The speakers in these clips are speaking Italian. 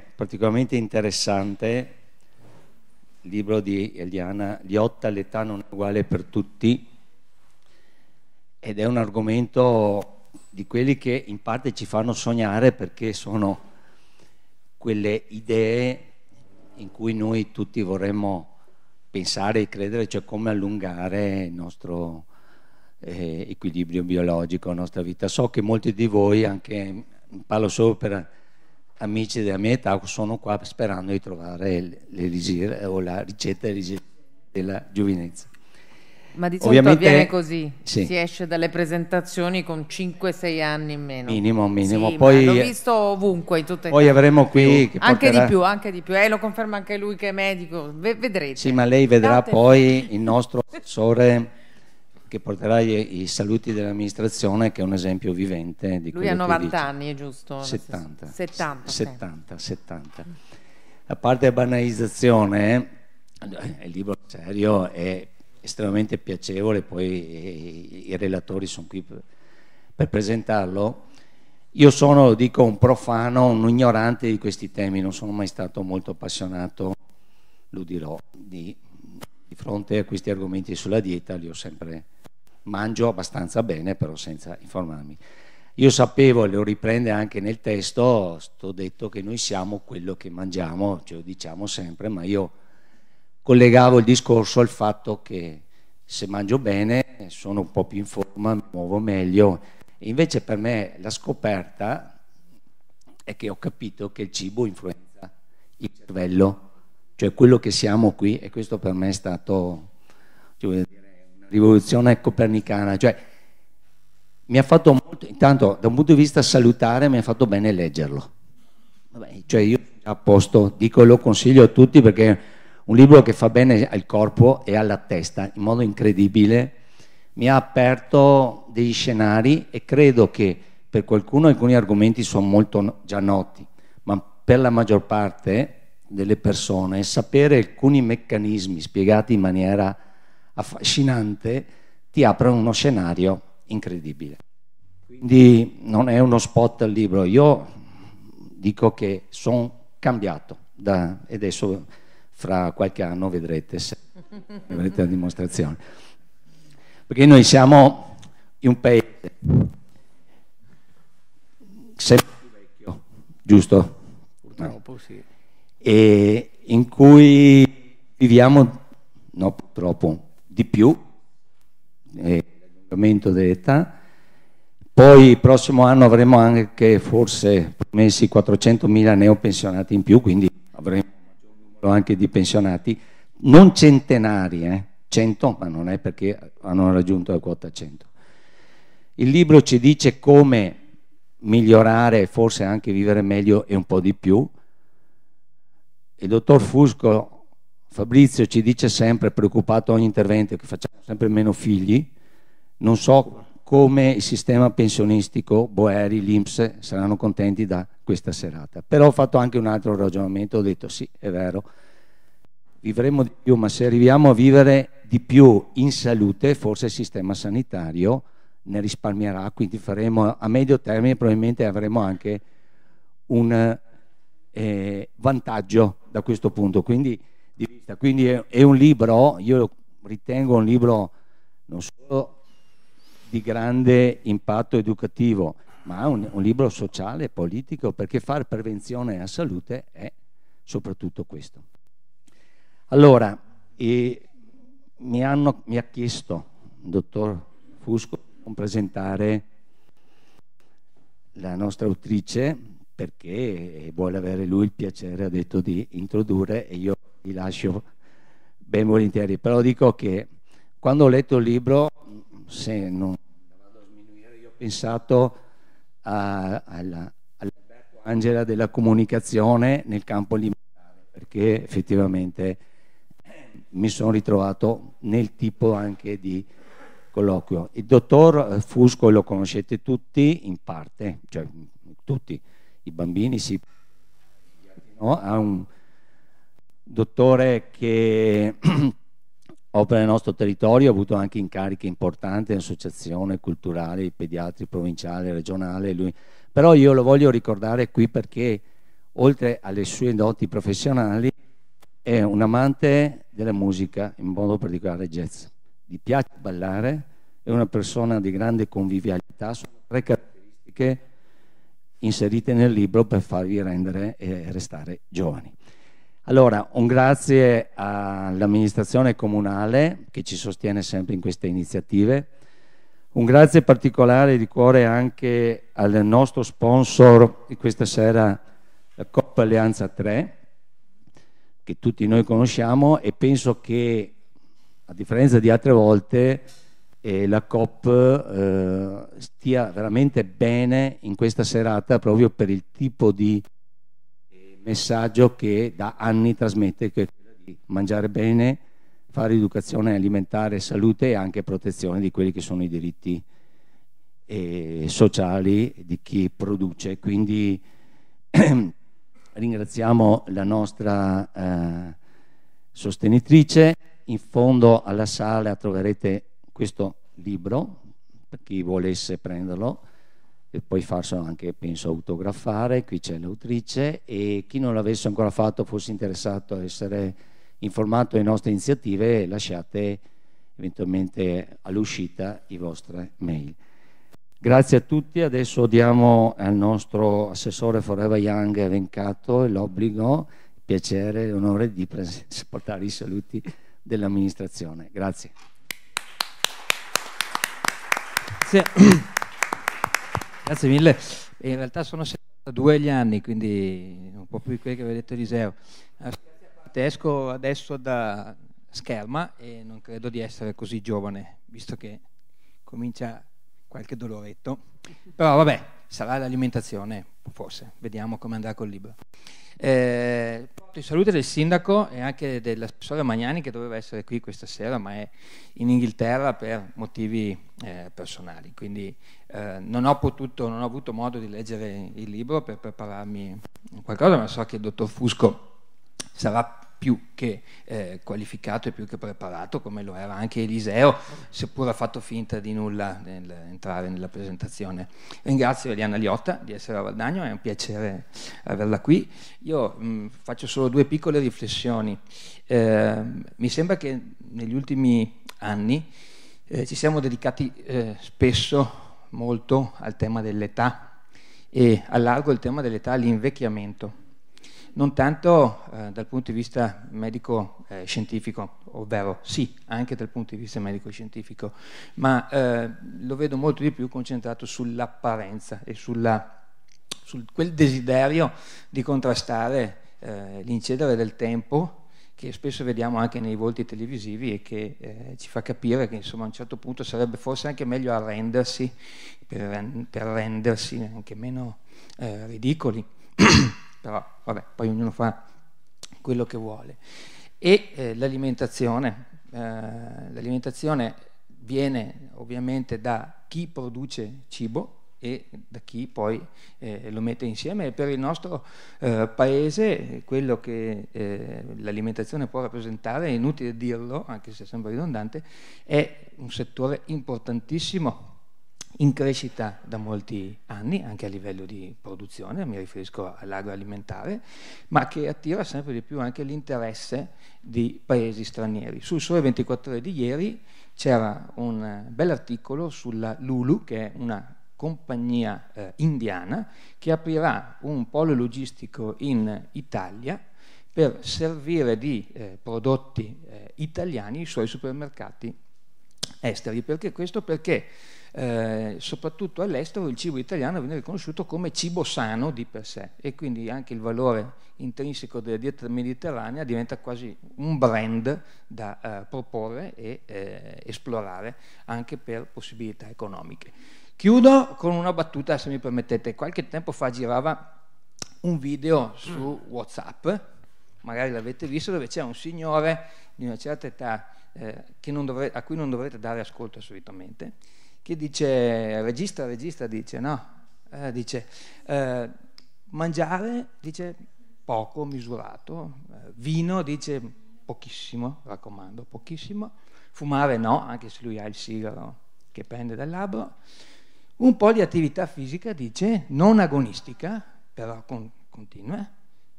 particolarmente interessante il libro di Eliana Liotta, L'età non è uguale per tutti, ed è un argomento di quelli che in parte ci fanno sognare perché sono quelle idee in cui noi tutti vorremmo pensare e credere, cioè come allungare il nostro eh, equilibrio biologico, la nostra vita. So che molti di voi, anche parlo solo per amici della mia età sono qua sperando di trovare le, eh, o la ricetta della giovinezza. Ma di solito Ovviamente, avviene così, sì. si esce dalle presentazioni con 5-6 anni in meno. Minimo, minimo. Sì, poi, l'ho visto ovunque, in tutte Poi avremo qui... Porterà... anche di più, anche di più. Eh, lo conferma anche lui che è medico, v- vedrete. Sì, ma lei vedrà Date. poi il nostro assessore che porterà i, i saluti dell'amministrazione, che è un esempio vivente di Lui ha 90 anni, è giusto? 70. 70, 70, 70. A parte la banalizzazione, eh, il libro serio è estremamente piacevole, poi i relatori sono qui per, per presentarlo. Io sono, dico, un profano, un ignorante di questi temi, non sono mai stato molto appassionato, lo dirò, di, di fronte a questi argomenti sulla dieta, li ho sempre mangio abbastanza bene però senza informarmi. Io sapevo, lo riprende anche nel testo, sto detto che noi siamo quello che mangiamo, ce lo diciamo sempre, ma io collegavo il discorso al fatto che se mangio bene sono un po' più in forma, mi muovo meglio. E invece per me la scoperta è che ho capito che il cibo influenza il cervello, cioè quello che siamo qui e questo per me è stato... Cioè, rivoluzione copernicana, cioè mi ha fatto molto, intanto da un punto di vista salutare mi ha fatto bene leggerlo. Vabbè, cioè io a posto, dico e lo consiglio a tutti perché è un libro che fa bene al corpo e alla testa in modo incredibile, mi ha aperto degli scenari e credo che per qualcuno alcuni argomenti sono molto già noti, ma per la maggior parte delle persone sapere alcuni meccanismi spiegati in maniera affascinante ti apre uno scenario incredibile. Quindi non è uno spot al libro, io dico che sono cambiato da, e adesso fra qualche anno vedrete se avrete la dimostrazione. Perché noi siamo in un paese sempre più vecchio, giusto? Purtroppo no. sì. E in cui viviamo, no purtroppo, di più, l'aumento dell'età. Poi il prossimo anno avremo anche forse promessi 400.000 neopensionati in più, quindi avremo un numero anche di pensionati, non centenari, eh? 100, ma non è perché hanno raggiunto la quota 100. Il libro ci dice come migliorare, forse anche vivere meglio e un po' di più. Il dottor Fusco Fabrizio ci dice sempre, preoccupato ogni intervento, che facciamo sempre meno figli, non so come il sistema pensionistico, Boeri, l'Inps saranno contenti da questa serata. Però ho fatto anche un altro ragionamento, ho detto sì, è vero, vivremo di più, ma se arriviamo a vivere di più in salute, forse il sistema sanitario ne risparmierà, quindi faremo a medio termine probabilmente avremo anche un eh, vantaggio da questo punto. Quindi di vista. Quindi è, è un libro, io ritengo un libro non solo di grande impatto educativo, ma un, un libro sociale e politico, perché fare prevenzione a salute è soprattutto questo. Allora, mi, hanno, mi, ha chiesto il dottor Fusco di presentare la nostra autrice perché vuole avere lui il piacere, ha detto, di introdurre e io vi lascio ben volentieri, però dico che quando ho letto il libro, se non vado a sminuire, io ho pensato all'Alberto Angela della comunicazione nel campo alimentare, perché effettivamente eh, mi sono ritrovato nel tipo anche di colloquio. Il dottor eh, Fusco lo conoscete tutti, in parte, cioè tutti i bambini, sì, no? ha un dottore che opera nel nostro territorio, ha avuto anche incarichi importanti in associazione culturale, pediatri provinciale, regionale, lui. però io lo voglio ricordare qui perché oltre alle sue doti professionali è un amante della musica, in modo particolare jazz. Gli piace ballare, è una persona di grande convivialità, sono tre caratteristiche inserite nel libro per farvi rendere e restare giovani. Allora, un grazie all'amministrazione comunale che ci sostiene sempre in queste iniziative, un grazie particolare di cuore anche al nostro sponsor di questa sera, la Coppa Alleanza 3, che tutti noi conosciamo e penso che, a differenza di altre volte, eh, la COP eh, stia veramente bene in questa serata proprio per il tipo di messaggio che da anni trasmette, che è quello di mangiare bene, fare educazione alimentare, salute e anche protezione di quelli che sono i diritti eh, sociali di chi produce. Quindi ringraziamo la nostra eh, sostenitrice. In fondo alla sala troverete questo libro, per chi volesse prenderlo e poi farselo anche, penso, autografare. Qui c'è l'autrice e chi non l'avesse ancora fatto fosse interessato a essere informato delle nostre iniziative, lasciate eventualmente all'uscita i vostri mail. Grazie a tutti, adesso diamo al nostro assessore Forever Young Vencato l'obbligo, il piacere, e l'onore di portare i saluti dell'amministrazione. Grazie. Grazie. Grazie mille. In realtà sono 72 gli anni, quindi un po' più di quelli che aveva detto Eliseo. Eh, Esco adesso da scherma e non credo di essere così giovane, visto che comincia qualche doloretto. Però vabbè, sarà l'alimentazione, forse. Vediamo come andrà col libro. Eh, in salute del sindaco e anche dell'assessore Magnani che doveva essere qui questa sera ma è in Inghilterra per motivi eh, personali, quindi eh, non, ho potuto, non ho avuto modo di leggere il libro per prepararmi qualcosa, ma so che il dottor Fusco sarà più che eh, qualificato e più che preparato, come lo era anche Eliseo, seppur ha fatto finta di nulla nell'entrare nella presentazione. Ringrazio Eliana Liotta di essere a Valdagno, è un piacere averla qui. Io mh, mm, faccio solo due piccole riflessioni. Eh, mi sembra che negli ultimi anni eh, ci siamo dedicati eh, spesso a molto al tema dell'età e allargo il tema dell'età all'invecchiamento, non tanto eh, dal punto di vista medico-scientifico, eh, ovvero sì, anche dal punto di vista medico-scientifico, ma eh, lo vedo molto di più concentrato sull'apparenza e sulla, su quel desiderio di contrastare eh, l'incedere del tempo che spesso vediamo anche nei volti televisivi e che eh, ci fa capire che insomma, a un certo punto sarebbe forse anche meglio arrendersi per, per rendersi anche meno eh, ridicoli. Però vabbè, poi ognuno fa quello che vuole. E eh, l'alimentazione, eh, l'alimentazione viene ovviamente da chi produce cibo, e da chi poi eh, lo mette insieme. Per il nostro eh, paese quello che eh, l'alimentazione può rappresentare, è inutile dirlo, anche se sembra ridondante, è un settore importantissimo in crescita da molti anni, anche a livello di produzione, mi riferisco all'agroalimentare, ma che attira sempre di più anche l'interesse di paesi stranieri. Sul Sole 24 ore di ieri c'era un bel articolo sulla Lulu, che è una compagnia eh, indiana che aprirà un polo logistico in Italia per servire di eh, prodotti eh, italiani i suoi supermercati esteri. Perché questo? Perché eh, soprattutto all'estero il cibo italiano viene riconosciuto come cibo sano di per sé e quindi anche il valore intrinseco della dieta mediterranea diventa quasi un brand da eh, proporre e eh, esplorare anche per possibilità economiche. Chiudo con una battuta, se mi permettete. Qualche tempo fa girava un video su mm. WhatsApp, magari l'avete visto, dove c'è un signore di una certa età eh, dovre- a cui non dovrete dare ascolto assolutamente, che dice, regista, regista, dice, no, eh, dice, eh, mangiare, dice, poco, misurato, eh, vino, dice, pochissimo, raccomando, pochissimo, fumare no, anche se lui ha il sigaro che pende dal labbro, un po' di attività fisica, dice, non agonistica, però con, continua, eh.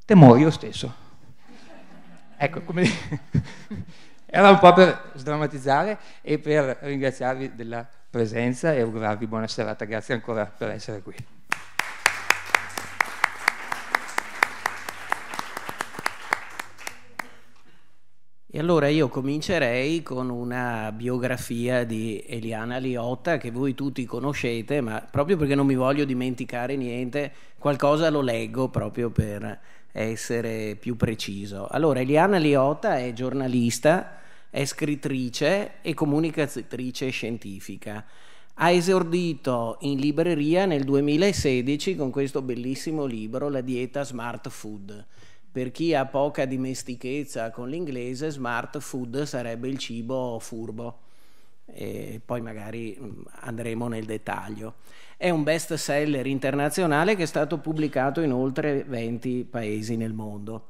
te muori lo stesso. ecco, come era un po' per sdrammatizzare e per ringraziarvi della presenza e augurarvi buona serata. Grazie ancora per essere qui. E allora io comincerei con una biografia di Eliana Liotta che voi tutti conoscete, ma proprio perché non mi voglio dimenticare niente, qualcosa lo leggo proprio per essere più preciso. Allora, Eliana Liotta è giornalista, è scrittrice e comunicatrice scientifica. Ha esordito in libreria nel 2016 con questo bellissimo libro La dieta Smart Food per chi ha poca dimestichezza con l'inglese, smart food sarebbe il cibo furbo. E poi magari mm, andremo nel dettaglio. È un best seller internazionale che è stato pubblicato in oltre 20 paesi nel mondo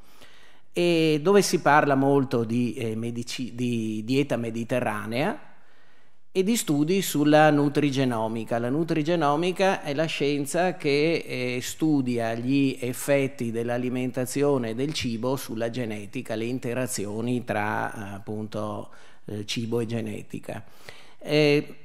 e dove si parla molto di, eh, medici- di dieta mediterranea, e di studi sulla nutrigenomica. La nutrigenomica è la scienza che eh, studia gli effetti dell'alimentazione e del cibo sulla genetica, le interazioni tra appunto eh, cibo e genetica. Eh,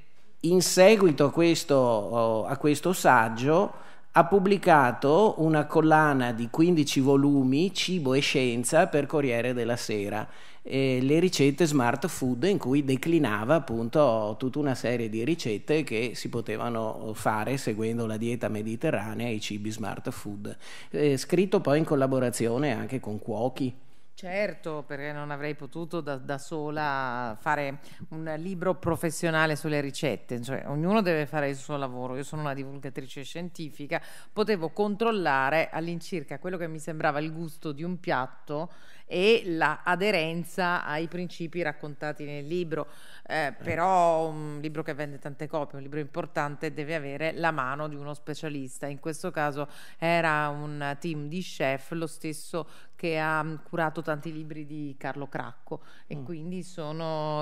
in seguito a questo, oh, a questo, saggio ha pubblicato una collana di 15 volumi, Cibo e Scienza, per Corriere della Sera eh, le ricette smart food in cui declinava appunto tutta una serie di ricette che si potevano eh, fare seguendo la dieta mediterranea e i cibi smart food. Eh, scritto poi in collaborazione anche con cuochi. Certo, perché non avrei potuto da, da, sola fare un libro professionale sulle ricette, cioè, ognuno deve fare il suo lavoro, io sono una divulgatrice scientifica, potevo controllare all'incirca quello che mi sembrava il gusto di un piatto e l'aderenza ai principi raccontati nel libro. Eh, eh, però un libro che vende tante copie, un libro importante, deve avere la mano di uno specialista. In questo caso era un team di chef, lo stesso che ha curato tanti libri di Carlo Cracco e mm. quindi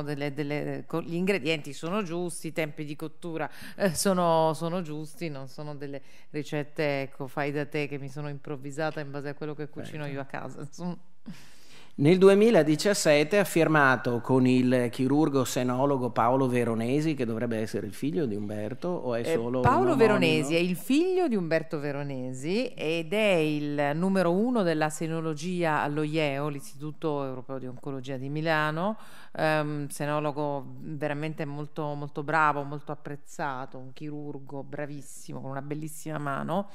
delle, delle, gli ingredienti sono giusti, i tempi di cottura eh, sono, sono, giusti, non sono delle ricette ecco, fai da te che mi sono improvvisata in base a quello che cucino certo. io a casa. Insomma. Nel 2017 ha firmato con il chirurgo senologo Paolo Veronesi, che dovrebbe essere il figlio di Umberto, o è eh, solo. Eh, Paolo Veronesi è il figlio di Umberto Veronesi ed è il numero uno della senologia allo IEO, l'Istituto Europeo di Oncologia di Milano um, senologo veramente molto, molto bravo, molto apprezzato, un chirurgo bravissimo, con una bellissima mano,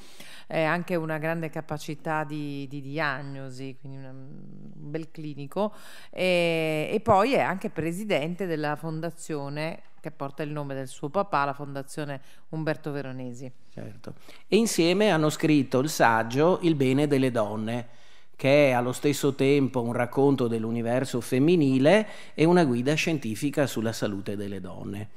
eh, anche una grande capacità di, di diagnosi, quindi un bel clinico, e, e poi è anche presidente della fondazione che porta il nome del suo papà, la Fondazione Umberto Veronesi. Certo. E insieme hanno scritto il saggio Il bene delle donne che è allo stesso tempo un racconto dell'universo femminile e una guida scientifica sulla salute delle donne.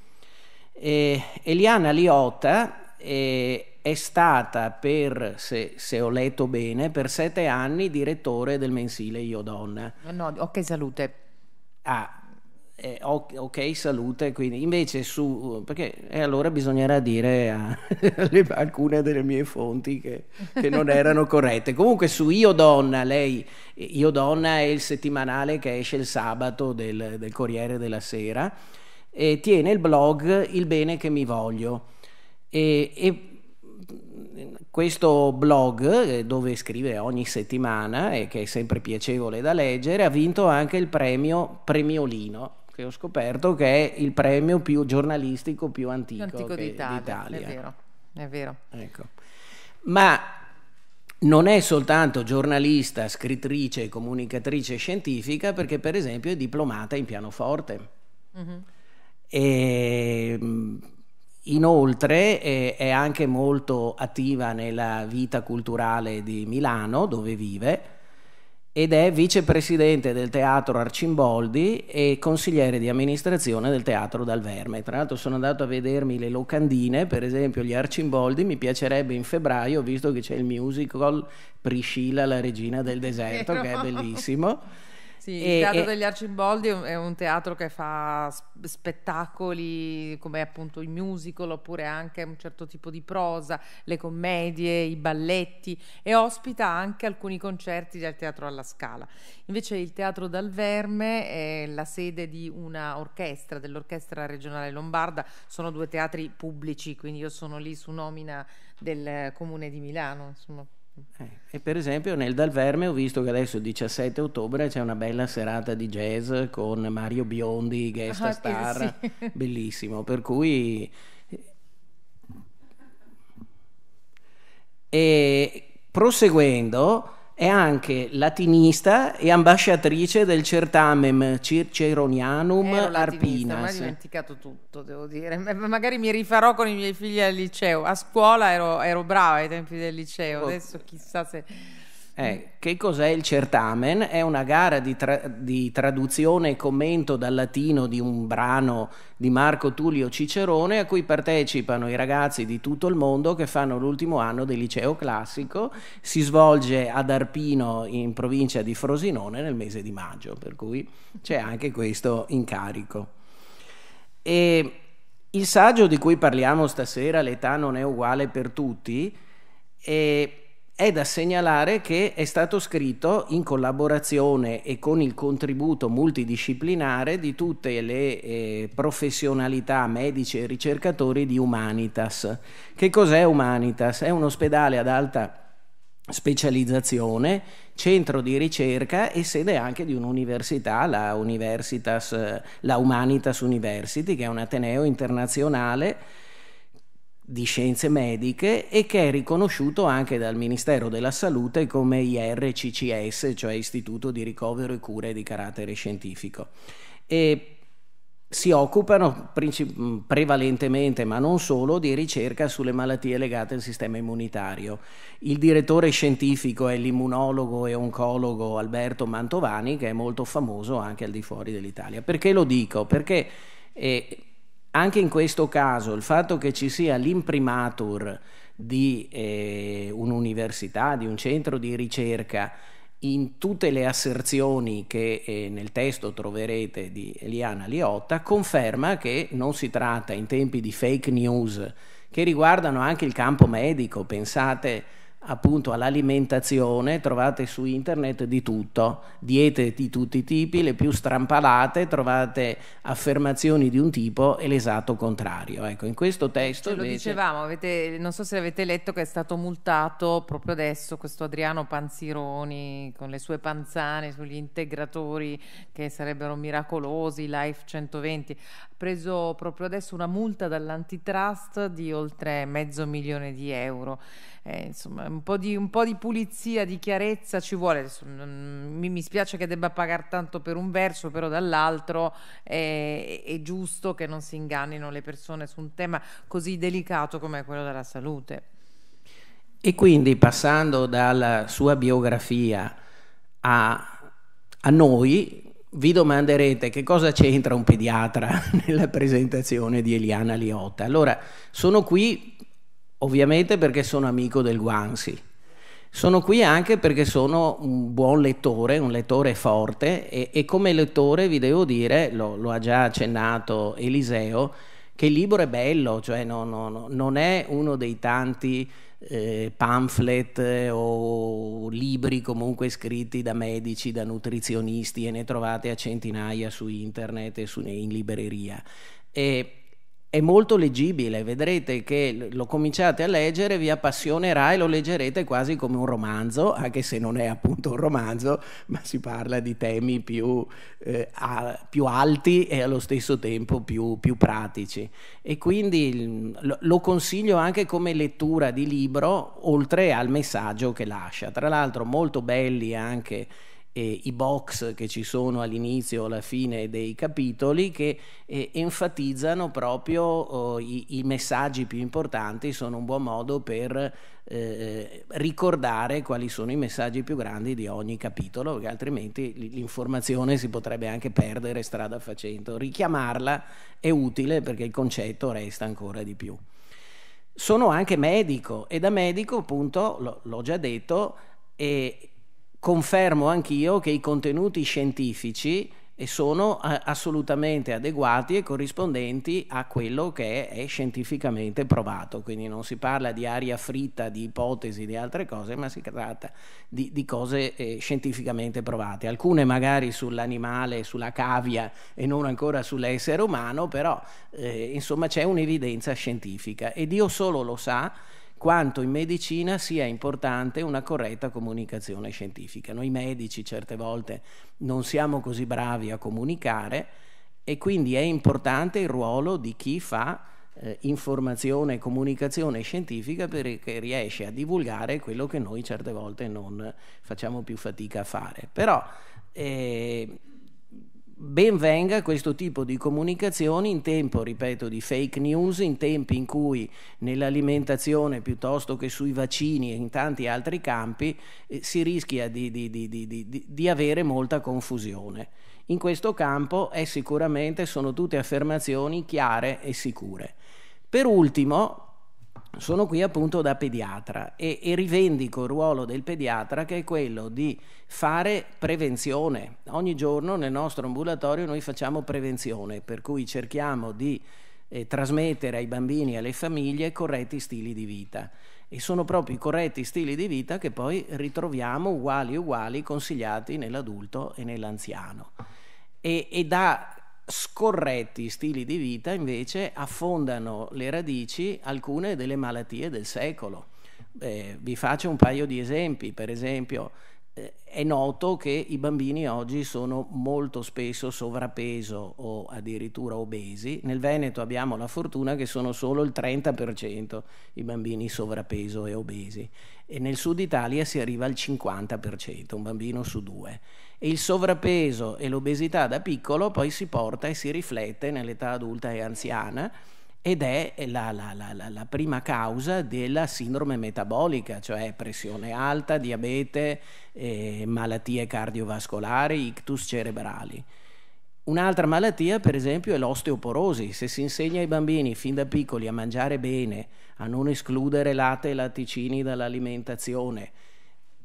E Eliana Liotta eh, è stata, per, se, se, ho letto bene, per sette anni direttore del mensile Io Donna. Eh no, ok, salute. Ah, eh, ok salute quindi invece su perché eh, allora bisognerà dire a, le, alcune delle mie fonti che, che non erano corrette comunque su Io Donna lei Io Donna è il settimanale che esce il sabato del, del Corriere della Sera e tiene il blog Il bene che mi voglio e, e questo blog eh, dove scrive ogni settimana e che è sempre piacevole da leggere ha vinto anche il premio Premiolino che ho scoperto che è il premio più giornalistico più antico, antico d'Italia. d'Italia. È vero, è vero. Ecco. Ma non è soltanto giornalista, scrittrice, comunicatrice scientifica, perché per esempio è diplomata in pianoforte. Mm-hmm. E, ehm, inoltre è, è anche molto attiva nella vita culturale di Milano, dove vive ed è vicepresidente del teatro Arcimboldi e consigliere di amministrazione del teatro Dal Verme. Tra l'altro sono andato a vedermi le locandine, per esempio gli Arcimboldi, mi piacerebbe in febbraio, visto che c'è il musical Priscilla, la regina del deserto, che è bellissimo. Sì, e, il Teatro e... degli Arcimboldi è un teatro che fa spettacoli come appunto i musical oppure anche un certo tipo di prosa, le commedie, i balletti e ospita anche alcuni concerti del Teatro alla Scala. Invece il Teatro dal Verme è la sede di una orchestra, dell'Orchestra Regionale Lombarda, sono due teatri pubblici, quindi io sono lì su nomina del Comune di Milano, insomma. Eh, e per esempio nel Dal Verme ho visto che adesso il 17 ottobre c'è una bella serata di jazz con Mario Biondi, guest ah, star, sì. bellissimo, per cui... Eh, e proseguendo, è anche latinista e ambasciatrice del certamen Circeronianum Ero Arpinas. Ma ho dimenticato tutto, devo dire. Magari mi rifarò con i miei figli al liceo. A scuola ero, ero brava ai tempi del liceo, oh. adesso chissà se eh, che cos'è il certamen? È una gara di, tra- di, traduzione e commento dal latino di un brano di Marco Tullio Cicerone a cui partecipano i ragazzi di tutto il mondo che fanno l'ultimo anno del liceo classico. Si svolge ad Arpino in provincia di Frosinone nel mese di maggio, per cui c'è anche questo incarico. E il saggio di cui parliamo stasera, L'età non è uguale per tutti, è è da segnalare che è stato scritto in collaborazione e con il contributo multidisciplinare di tutte le eh, professionalità, medici e ricercatori di Humanitas. Che cos'è Humanitas? È un ospedale ad alta specializzazione, centro di ricerca e sede anche di un'università, la, eh, la Humanitas University, che è un ateneo internazionale di scienze mediche e che è riconosciuto anche dal Ministero della Salute come IRCCS, cioè Istituto di Ricovero e Cure di carattere scientifico. E si occupano mm, prevalentemente, ma non solo, di ricerca sulle malattie legate al sistema immunitario. Il direttore scientifico è l'immunologo e oncologo Alberto Mantovani, che è molto famoso anche al di fuori dell'Italia. Perché lo dico? Perché eh, anche in questo caso il fatto che ci sia l'imprimatur di eh, un'università, di un centro di ricerca, in tutte le asserzioni che eh, nel testo troverete di Eliana Liotta, conferma che non si tratta in tempi di fake news che riguardano anche il campo medico. Pensate appunto all'alimentazione trovate su internet di tutto, diete di tutti i tipi, le più strampalate trovate affermazioni di un tipo e l'esatto contrario. Ecco, in questo testo... Ce invece... lo dicevamo, avete, non so se avete letto che è stato multato proprio adesso questo Adriano Panzironi con le sue panzane sugli integratori che sarebbero miracolosi, Life 120 preso proprio adesso una multa dall'antitrust di oltre mezzo milione di euro. Eh, insomma, un po, di, un po, di, pulizia, di chiarezza ci vuole. Mi, mi spiace che debba pagare tanto per un verso, però dall'altro eh, è, è giusto che non si ingannino le persone su un tema così delicato come quello della salute. E quindi passando dalla sua biografia a, a noi, vi domanderete che cosa c'entra un pediatra nella presentazione di Eliana Liotta. Allora, sono qui ovviamente perché sono amico del Guansi. Sono qui anche perché sono un buon lettore, un lettore forte e, e come lettore vi devo dire, lo, lo, ha già accennato Eliseo, che il libro è bello, cioè no, no, no, non è uno dei tanti eh, pamphlet eh, o libri comunque scritti da medici, da nutrizionisti e ne trovate a centinaia su internet e su, in libreria. E è molto leggibile, vedrete che lo cominciate a leggere, vi appassionerà e lo leggerete quasi come un romanzo, anche se non è appunto un romanzo, ma si parla di temi più, eh, a, più alti e allo stesso tempo più, più pratici. E quindi lo, lo consiglio anche come lettura di libro, oltre al messaggio che lascia. Tra l'altro molto belli anche eh, i box che ci sono all'inizio o alla fine dei capitoli che eh, enfatizzano proprio oh, i, i, messaggi più importanti, sono un buon modo per eh, eh ricordare quali sono i messaggi più grandi di ogni capitolo, perché altrimenti l'informazione si potrebbe anche perdere strada facendo. Richiamarla è utile perché il concetto resta ancora di più sono anche medico e da medico, appunto, l'ho già detto, eh, confermo anch'io che i contenuti scientifici eh, sono eh, assolutamente adeguati e corrispondenti a quello che è scientificamente provato, quindi non si parla di aria fritta, di ipotesi, di altre cose, ma si tratta di, di cose eh, scientificamente provate, alcune magari sull'animale, sulla cavia e non ancora sull'essere umano, però eh, insomma c'è un'evidenza scientifica e Dio solo lo sa quanto in medicina sia importante una corretta comunicazione scientifica. Noi medici certe volte non siamo così bravi a comunicare e quindi è importante il ruolo di chi fa eh, informazione e comunicazione scientifica perché riesce a divulgare quello che noi certe volte non facciamo più fatica a fare. Però eh, ben venga questo tipo di comunicazioni in tempo, ripeto, di fake news, in tempi in cui nell'alimentazione piuttosto che sui vaccini e in tanti altri campi eh, si rischia di, di, di, di, avere molta confusione. In questo campo è eh, sicuramente sono tutte affermazioni chiare e sicure. Per ultimo, sono qui appunto da pediatra e, e, rivendico il ruolo del pediatra che è quello di fare prevenzione. Ogni giorno nel nostro ambulatorio noi facciamo prevenzione, per cui cerchiamo di eh, trasmettere ai bambini e alle famiglie corretti stili di vita. E sono proprio i corretti stili di vita che poi ritroviamo uguali uguali consigliati nell'adulto e nell'anziano. E, e da scorretti stili di vita invece affondano le radici alcune delle malattie del secolo. Eh, vi faccio un paio di esempi, per esempio eh, è noto che i bambini oggi sono molto spesso sovrappeso o addirittura obesi, nel Veneto abbiamo la fortuna che sono solo il 30% i bambini sovrappeso e obesi e nel sud Italia si arriva al 50%, un bambino su due. E il sovrappeso e l'obesità da piccolo poi si porta e si riflette nell'età adulta e anziana ed è la, la, la, la, prima causa della sindrome metabolica, cioè pressione alta, diabete, eh, malattie cardiovascolari, ictus cerebrali. Un'altra malattia, per esempio, è l'osteoporosi. Se si insegna ai bambini fin da piccoli a mangiare bene, a non escludere latte e latticini dall'alimentazione,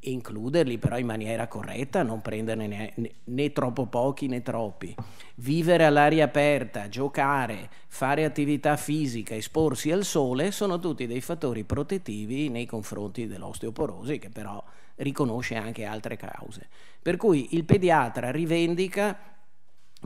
includerli però in maniera corretta, non prenderne né, né, troppo pochi né troppi. Vivere all'aria aperta, giocare, fare attività fisica, esporsi al sole sono tutti dei fattori protettivi nei confronti dell'osteoporosi che però riconosce anche altre cause. Per cui il pediatra rivendica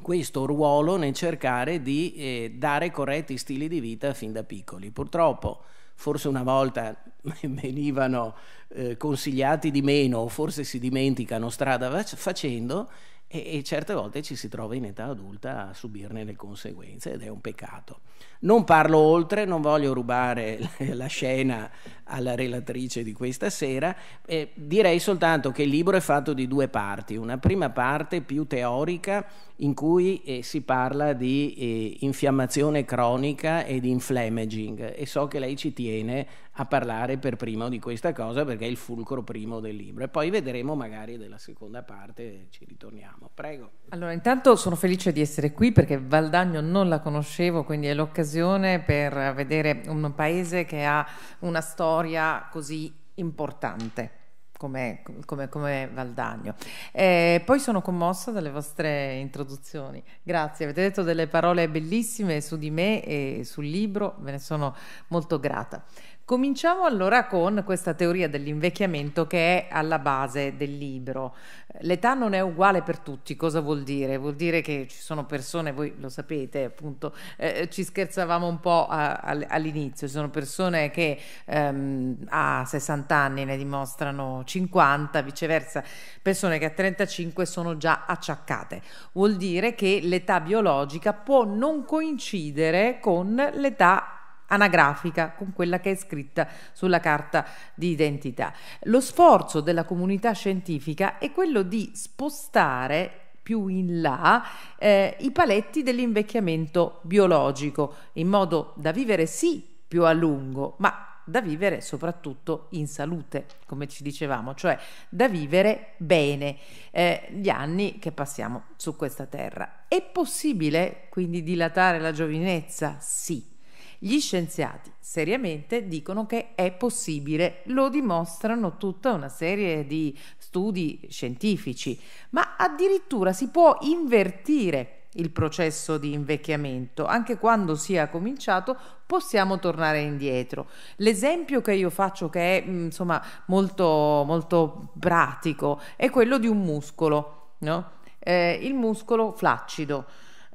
questo ruolo nel cercare di eh, dare corretti stili di vita fin da piccoli. Purtroppo forse una volta venivano eh, consigliati di meno o forse si dimenticano strada facendo e, e, certe volte ci si trova in età adulta a subirne le conseguenze ed è un peccato. Non parlo oltre, non voglio rubare la scena alla relatrice di questa sera, eh, direi soltanto che il libro è fatto di due parti, una prima parte più teorica in cui eh, si parla di eh, infiammazione cronica e di inflammaging e so che lei ci tiene a parlare per primo di questa cosa perché è il fulcro primo del libro e poi vedremo magari della seconda parte ci ritorniamo. Prego. Allora intanto sono felice di essere qui perché Valdagno non la conoscevo quindi è l'occasione per vedere un paese che ha una storia così importante come, come, come Valdagno. Eh, poi sono commossa dalle vostre introduzioni. Grazie, avete detto delle parole bellissime su di me e sul libro, ve ne sono molto grata. Cominciamo allora con questa teoria dell'invecchiamento che è alla base del libro. L'età non è uguale per tutti, cosa vuol dire? Vuol dire che ci sono persone, voi lo sapete appunto, eh, ci scherzavamo un po' all'inizio, ci sono persone che ehm, a 60 anni ne dimostrano 50, viceversa, persone che a 35 sono già acciaccate. Vuol dire che l'età biologica può non coincidere con l'età anagrafica con quella che è scritta sulla carta di identità. Lo sforzo della comunità scientifica è quello di spostare più in là eh, i paletti dell'invecchiamento biologico in modo da vivere sì più a lungo, ma da vivere soprattutto in salute, come ci dicevamo, cioè da vivere bene eh, gli anni che passiamo su questa terra. È possibile quindi dilatare la giovinezza? Sì, gli scienziati seriamente dicono che è possibile, lo dimostrano tutta una serie di studi scientifici, ma addirittura si può invertire il processo di invecchiamento, anche quando sia cominciato possiamo tornare indietro. L'esempio che io faccio che è mm, insomma molto, molto pratico è quello di un muscolo, no? eh, il muscolo flaccido.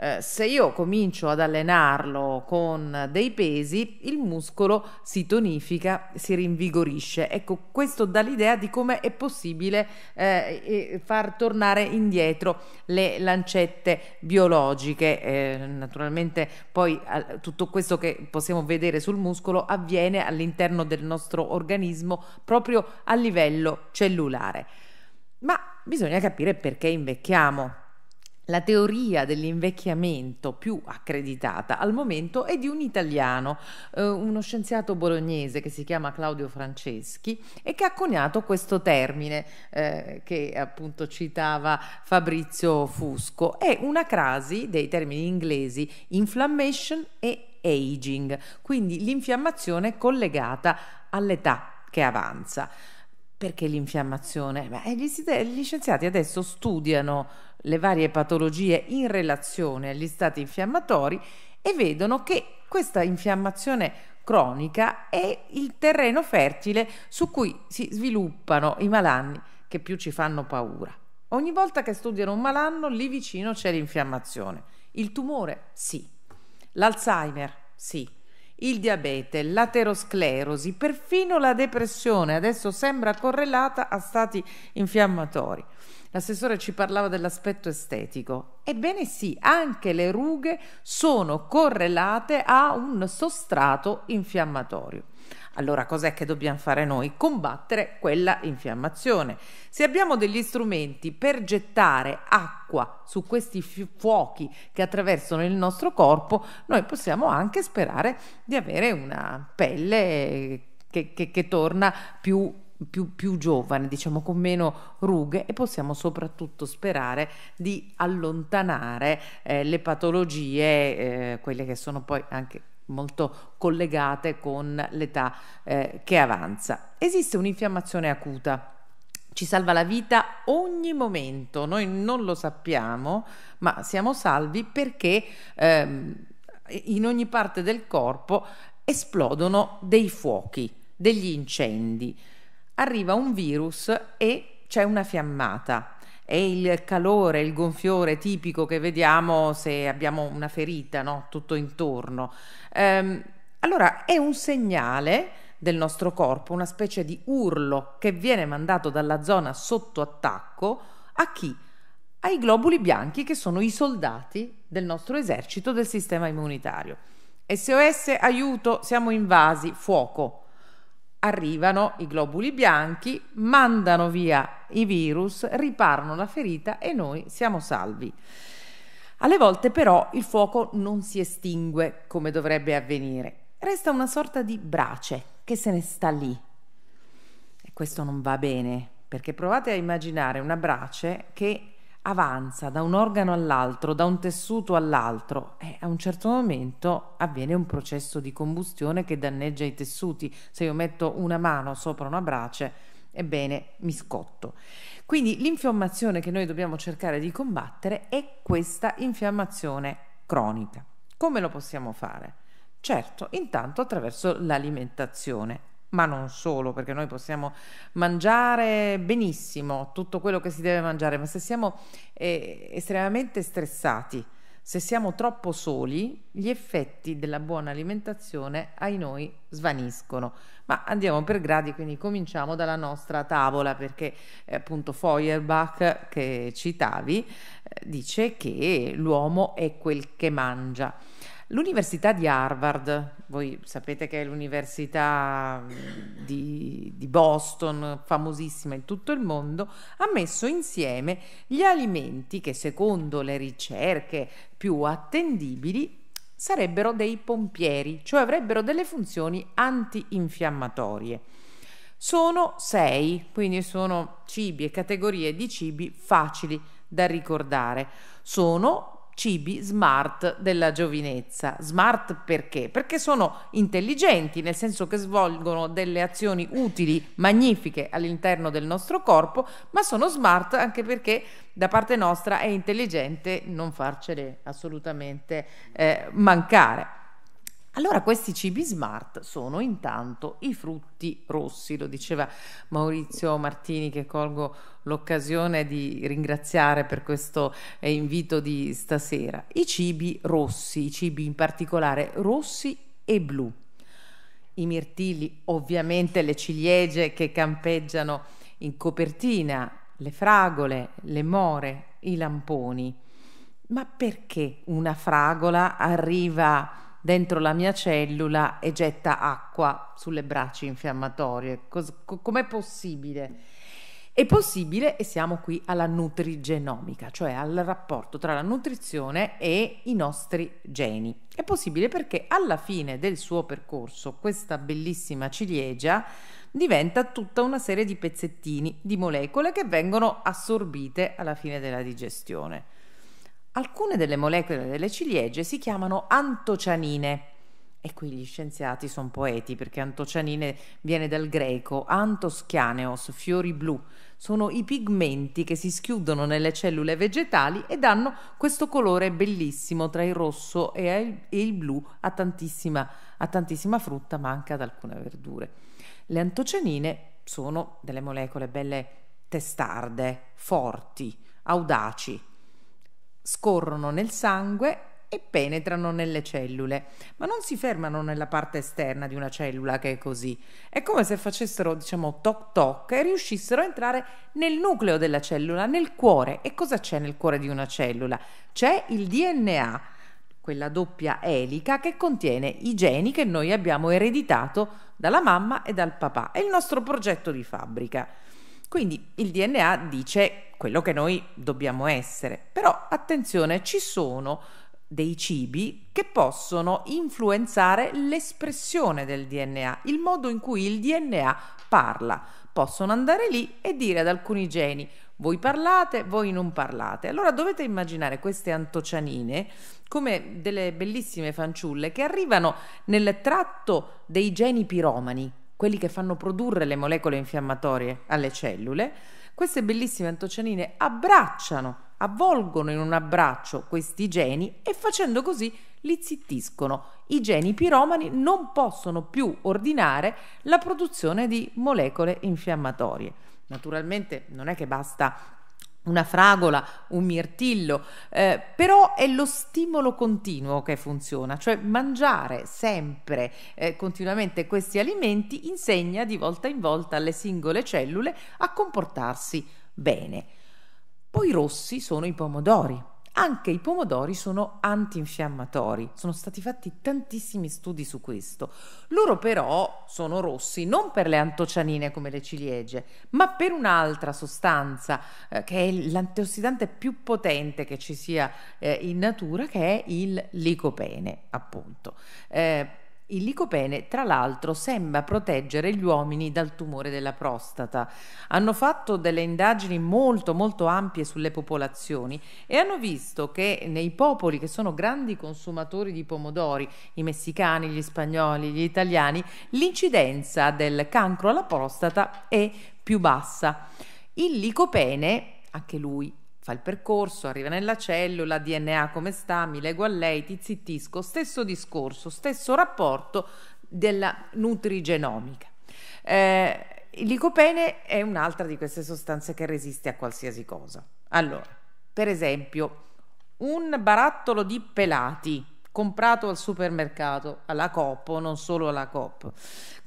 Eh, se io comincio ad allenarlo con dei pesi, il muscolo si tonifica, si rinvigorisce. Ecco, questo dà l'idea di come è possibile eh, far tornare indietro le lancette biologiche. Eh, naturalmente poi tutto questo che possiamo vedere sul muscolo avviene all'interno del nostro organismo proprio a livello cellulare. Ma bisogna capire perché invecchiamo. La teoria dell'invecchiamento più accreditata al momento è di un italiano, eh, uno scienziato bolognese che si chiama Claudio Franceschi e che ha coniato questo termine eh, che appunto citava Fabrizio Fusco. È una crasi dei termini inglesi inflammation e aging, quindi l'infiammazione collegata all'età che avanza. Perché l'infiammazione? Beh, gli, gli scienziati adesso studiano le varie patologie in relazione agli stati infiammatori e vedono che questa infiammazione cronica è il terreno fertile su cui si sviluppano i malanni che più ci fanno paura. Ogni volta che studiano un malanno, lì vicino c'è l'infiammazione. Il tumore? Sì. L'Alzheimer? Sì. Il diabete, l'aterosclerosi, perfino la depressione adesso sembra correlata a stati infiammatori. L'assessore ci parlava dell'aspetto estetico. Ebbene sì, anche le rughe sono correlate a un sostrato infiammatorio. Allora cos'è che dobbiamo fare noi? Combattere quella infiammazione. Se abbiamo degli strumenti per gettare acqua su questi fuochi che attraversano il nostro corpo, noi possiamo anche sperare di avere una pelle che, che, che torna più più, più, giovane, diciamo con meno rughe e possiamo soprattutto sperare di allontanare eh, le patologie, eh, quelle che sono poi anche molto collegate con l'età eh, che avanza. Esiste un'infiammazione acuta. Ci salva la vita ogni momento, noi non lo sappiamo, ma siamo salvi perché ehm, in ogni parte del corpo esplodono dei fuochi, degli incendi arriva un virus e c'è una fiammata. È il calore, il gonfiore tipico che vediamo se abbiamo una ferita, no? tutto intorno. Ehm, allora è un segnale del nostro corpo, una specie di urlo che viene mandato dalla zona sotto attacco a chi? Ai globuli bianchi che sono i soldati del nostro esercito del sistema immunitario. SOS, aiuto, siamo invasi, fuoco. Arrivano i globuli bianchi, mandano via i virus, riparano la ferita e noi siamo salvi. Alle volte però il fuoco non si estingue come dovrebbe avvenire, resta una sorta di brace che se ne sta lì. E questo non va bene, perché provate a immaginare una brace che avanza da un organo all'altro, da un tessuto all'altro e a un certo momento avviene un processo di combustione che danneggia i tessuti. Se io metto una mano sopra una brace, ebbene mi scotto. Quindi l'infiammazione che noi dobbiamo cercare di combattere è questa infiammazione cronica. Come lo possiamo fare? Certo, intanto attraverso l'alimentazione ma non solo, perché noi possiamo mangiare benissimo tutto quello che si deve mangiare, ma se siamo eh, estremamente stressati, se siamo troppo soli, gli effetti della buona alimentazione ai noi svaniscono. Ma andiamo per gradi, quindi cominciamo dalla nostra tavola, perché eh, appunto Feuerbach, che citavi, eh, dice che l'uomo è quel che mangia. L'Università di Harvard, voi sapete che è l'università mm, di, di, Boston, famosissima in tutto il mondo, ha messo insieme gli alimenti che secondo le ricerche più attendibili sarebbero dei pompieri, cioè avrebbero delle funzioni antinfiammatorie. Sono sei, quindi sono cibi e categorie di cibi facili da ricordare. Sono cibi smart della giovinezza. Smart perché? Perché sono intelligenti, nel senso che svolgono delle azioni utili, magnifiche all'interno del nostro corpo, ma sono smart anche perché da parte nostra è intelligente non farcele assolutamente eh, mancare. Allora questi cibi smart sono intanto i frutti rossi, lo diceva Maurizio Martini che colgo l'occasione di ringraziare per questo eh, invito di stasera. I cibi rossi, i cibi in particolare rossi e blu. I mirtilli, ovviamente le ciliegie che campeggiano in copertina, le fragole, le more, i lamponi. Ma perché una fragola arriva dentro la mia cellula e getta acqua sulle braccia infiammatorie. Cos- com'è possibile? È possibile e siamo qui alla nutrigenomica, cioè al rapporto tra la nutrizione e i nostri geni. È possibile perché alla fine del suo percorso questa bellissima ciliegia diventa tutta una serie di pezzettini di molecole che vengono assorbite alla fine della digestione. Alcune delle molecole delle ciliegie si chiamano antocianine. E qui gli scienziati sono poeti perché antocianine viene dal greco antoschianeos, fiori blu. Sono i pigmenti che si schiudono nelle cellule vegetali e danno questo colore bellissimo tra il rosso e il, blu a tantissima, a tantissima frutta ma anche ad alcune verdure. Le antocianine sono delle molecole belle testarde, forti, audaci, scorrono nel sangue e penetrano nelle cellule, ma non si fermano nella parte esterna di una cellula che è così. È come se facessero, diciamo, toc toc e riuscissero a entrare nel nucleo della cellula, nel cuore. E cosa c'è nel cuore di una cellula? C'è il DNA, quella doppia elica che contiene i geni che noi abbiamo ereditato dalla mamma e dal papà. È il nostro progetto di fabbrica. Quindi il DNA dice quello che noi dobbiamo essere, però attenzione, ci sono dei cibi che possono influenzare l'espressione del DNA, il modo in cui il DNA parla. Possono andare lì e dire ad alcuni geni voi parlate, voi non parlate. Allora dovete immaginare queste antocianine come delle bellissime fanciulle che arrivano nel tratto dei geni piromani, quelli che fanno produrre le molecole infiammatorie alle cellule, queste bellissime antocianine abbracciano, avvolgono in un abbraccio questi geni e facendo così li zittiscono. I geni piromani non possono più ordinare la produzione di molecole infiammatorie. Naturalmente non è che basta una fragola, un mirtillo, eh, però è lo stimolo continuo che funziona, cioè mangiare sempre eh, continuamente questi alimenti insegna di volta in volta alle singole cellule a comportarsi bene. Poi rossi sono i pomodori. Anche i pomodori sono antinfiammatori, sono stati fatti tantissimi studi su questo. Loro però sono rossi non per le antocianine come le ciliegie, ma per un'altra sostanza eh, che è l'antiossidante più potente che ci sia eh, in natura, che è il licopene, appunto. Eh, il licopene, tra l'altro, sembra proteggere gli uomini dal tumore della prostata. Hanno fatto delle indagini molto molto ampie sulle popolazioni e hanno visto che nei popoli che sono grandi consumatori di pomodori, i messicani, gli spagnoli, gli italiani, l'incidenza del cancro alla prostata è più bassa. Il licopene, anche lui Fa il percorso, arriva nella cellula, DNA come sta, mi leggo a lei, ti zittisco, stesso discorso, stesso rapporto della nutrigenomica. Eh, il licopene è un'altra di queste sostanze che resiste a qualsiasi cosa. Allora, per esempio, un barattolo di pelati comprato al supermercato, alla COP o non solo alla COP,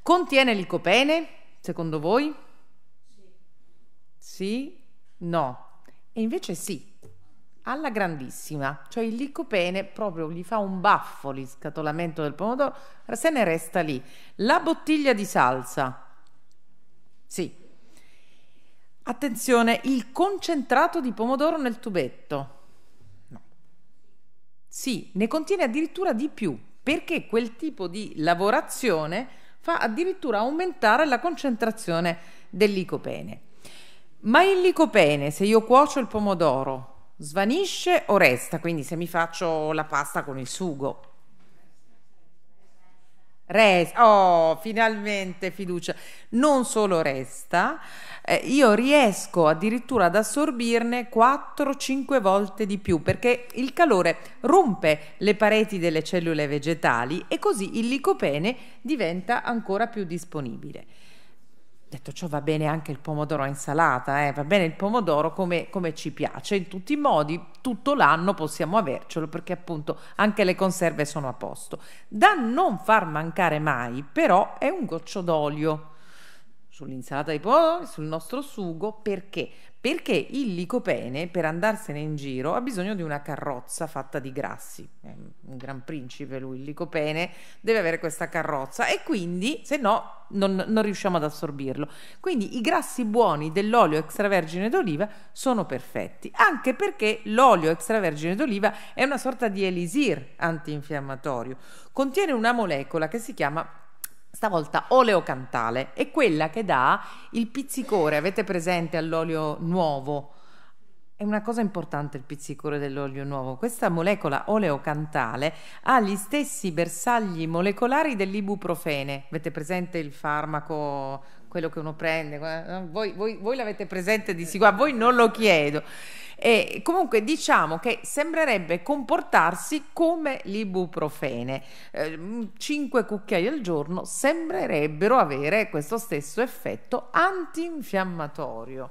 contiene licopene, secondo voi? Sì? No. E invece sì, alla grandissima, cioè il licopene proprio gli fa un baffo l'iscatolamento del pomodoro, se ne resta lì. La bottiglia di salsa, sì. Attenzione, il concentrato di pomodoro nel tubetto. No. Sì, ne contiene addirittura di più, perché quel tipo di lavorazione fa addirittura aumentare la concentrazione del licopene. Ma il licopene, se io cuocio il pomodoro, svanisce o resta? Quindi se mi faccio la pasta con il sugo. Resta, oh, finalmente fiducia. Non solo resta, eh, io riesco addirittura ad assorbirne 4-5 volte di più perché il calore rompe le pareti delle cellule vegetali e così il licopene diventa ancora più disponibile detto ciò va bene anche il pomodoro a insalata, eh? va bene il pomodoro come, come, ci piace, in tutti i modi, tutto l'anno possiamo avercelo perché appunto anche le conserve sono a posto. Da non far mancare mai però è un goccio d'olio sull'insalata di pomodoro, sul nostro sugo, perché? perché il licopene per andarsene in giro ha bisogno di una carrozza fatta di grassi. È un gran principe lui, il licopene deve avere questa carrozza e quindi se no non, non riusciamo ad assorbirlo. Quindi i grassi buoni dell'olio extravergine d'oliva sono perfetti, anche perché l'olio extravergine d'oliva è una sorta di elisir antinfiammatorio. Contiene una molecola che si chiama stavolta oleocantale, è quella che dà il pizzicore. Avete presente all'olio nuovo? È una cosa importante il pizzicore dell'olio nuovo. Questa molecola oleocantale ha gli stessi bersagli molecolari dell'ibuprofene. Avete presente il farmaco quello che uno prende, eh, eh, voi, voi, voi l'avete presente di sicuro, a voi non lo chiedo. E comunque diciamo che sembrerebbe comportarsi come l'ibuprofene. Eh, cinque cucchiai al giorno sembrerebbero avere questo stesso effetto antinfiammatorio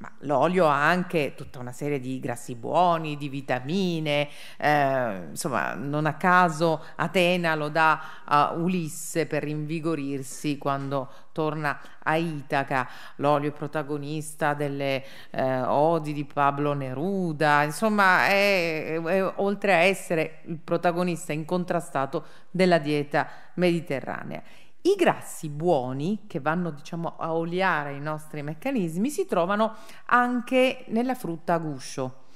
ma l'olio ha anche tutta una serie di grassi buoni, di vitamine, eh, insomma non a caso Atena lo dà a Ulisse per invigorirsi quando torna a Itaca, l'olio è protagonista delle eh, odi di Pablo Neruda, insomma è, è, è, oltre a essere il protagonista incontrastato della dieta mediterranea. I grassi buoni che vanno diciamo a oliare i nostri meccanismi si trovano anche nella frutta a guscio,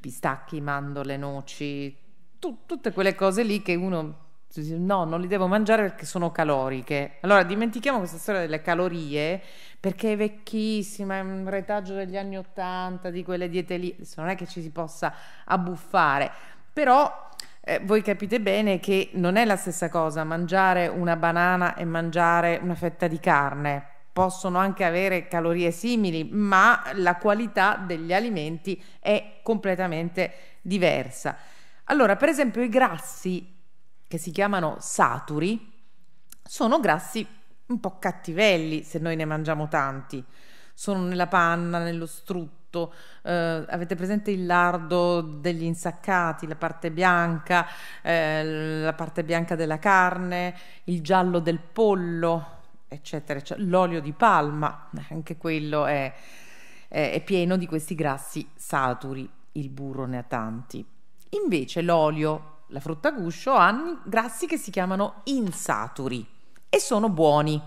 pistacchi, mandorle, noci, tu, tutte quelle cose lì che uno dice no, non li devo mangiare perché sono caloriche. Allora dimentichiamo questa storia delle calorie perché è vecchissima, è un retaggio degli anni Ottanta, di quelle diete lì, non è che ci si possa abbuffare, però eh, voi capite bene che non è la stessa cosa mangiare una banana e mangiare una fetta di carne. Possono anche avere calorie simili, ma la qualità degli alimenti è completamente diversa. Allora, per esempio, i grassi che si chiamano saturi sono grassi un po' cattivelli se noi ne mangiamo tanti. Sono nella panna, nello strutto tutto. Eh, avete presente il lardo degli insaccati, la parte bianca, eh, la parte bianca della carne, il giallo del pollo, eccetera, eccetera. l'olio di palma, anche quello è, è, è pieno di questi grassi saturi, il burro ne ha tanti. Invece l'olio, la frutta a guscio, hanno grassi che si chiamano insaturi e sono buoni.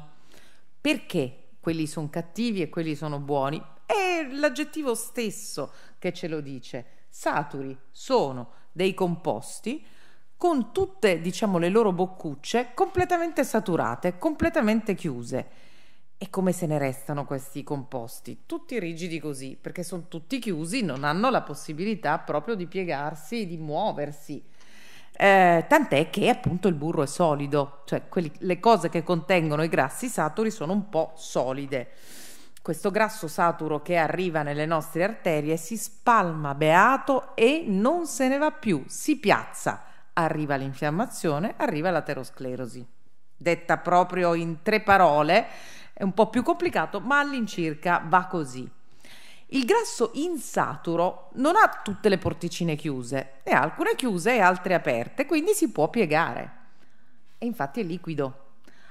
Perché quelli sono cattivi e quelli sono buoni? È l'aggettivo stesso che ce lo dice. Saturi sono dei composti con tutte, diciamo, le loro boccucce completamente saturate, completamente chiuse. E come se ne restano questi composti? Tutti rigidi così, perché sono tutti chiusi, non hanno la possibilità proprio di piegarsi, di muoversi. Eh, tant'è che appunto il burro è solido, cioè quelli, le cose che contengono i grassi saturi sono un po' solide. Questo grasso saturo che arriva nelle nostre arterie si spalma beato e non se ne va più, si piazza. Arriva l'infiammazione, arriva l'aterosclerosi. Detta proprio in tre parole, è un po' più complicato, ma all'incirca va così. Il grasso insaturo non ha tutte le porticine chiuse, ne ha alcune chiuse e altre aperte, quindi si può piegare. E infatti è liquido.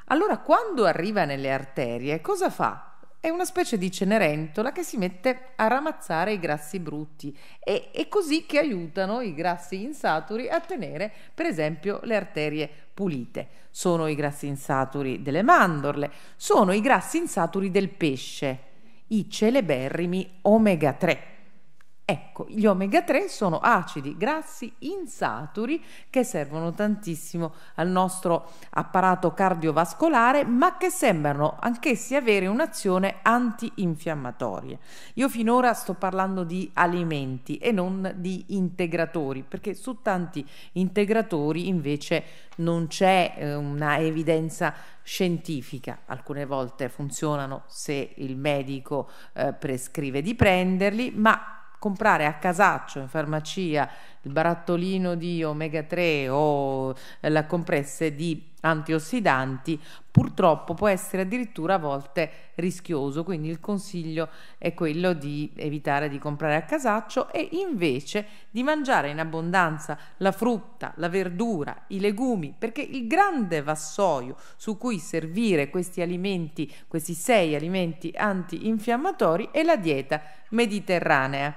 Allora quando arriva nelle arterie cosa fa? È una specie di Cenerentola che si mette a ramazzare i grassi brutti e è così che aiutano i grassi insaturi a tenere, per esempio, le arterie pulite. Sono i grassi insaturi delle mandorle, sono i grassi insaturi del pesce, i celeberrimi omega 3 Ecco, gli omega 3 sono acidi grassi insaturi che servono tantissimo al nostro apparato cardiovascolare, ma che sembrano anch'essi avere un'azione antinfiammatoria. Io finora sto parlando di alimenti e non di integratori, perché su tanti integratori invece non c'è eh, una evidenza scientifica. Alcune volte funzionano se il medico eh, prescrive di prenderli, ma comprare a casaccio in farmacia il barattolino di omega 3 o la compresse di antiossidanti purtroppo può essere addirittura a volte rischioso, quindi il consiglio è quello di evitare di comprare a casaccio e invece di mangiare in abbondanza la frutta, la verdura, i legumi, perché il grande vassoio su cui servire questi alimenti, questi sei alimenti antinfiammatori è la dieta mediterranea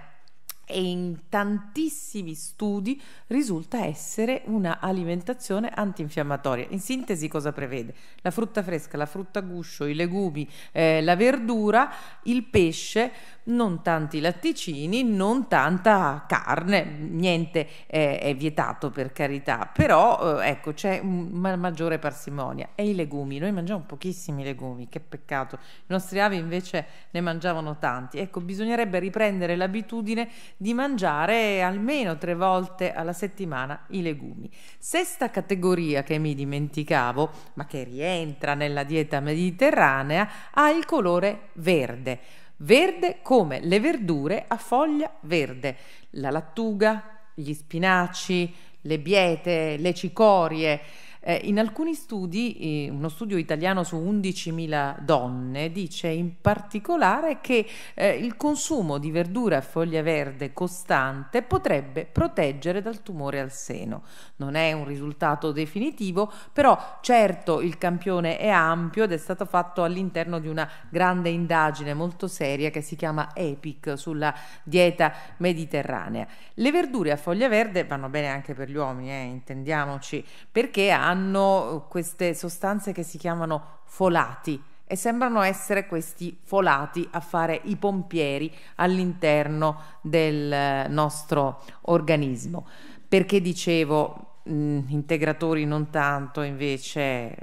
e in tantissimi studi risulta essere una alimentazione antinfiammatoria. In sintesi cosa prevede? La frutta fresca, la frutta a guscio, i legumi, eh, la verdura, il pesce, non tanti latticini, non tanta carne, niente eh, è vietato per carità, però eh, ecco c'è una maggiore parsimonia e i legumi, noi mangiamo pochissimi legumi, che peccato, i nostri avi invece ne mangiavano tanti, ecco bisognerebbe riprendere l'abitudine di mangiare almeno tre volte alla settimana i legumi. Sesta categoria che mi dimenticavo, ma che rientra nella dieta mediterranea, ha il colore verde. Verde come le verdure a foglia verde, la lattuga, gli spinaci, le biete, le cicorie. Eh, in alcuni studi, eh, uno studio italiano su 11.000 donne dice in particolare che eh, il consumo di verdura a foglia verde costante potrebbe proteggere dal tumore al seno. Non è un risultato definitivo, però certo il campione è ampio ed è stato fatto all'interno di una grande indagine molto seria che si chiama EPIC sulla dieta mediterranea. Le verdure a foglia verde vanno bene anche per gli uomini, eh, intendiamoci, perché hanno hanno queste sostanze che si chiamano folati e sembrano essere questi folati a fare i pompieri all'interno del eh, nostro organismo. Perché dicevo mh, mm, integratori non tanto, invece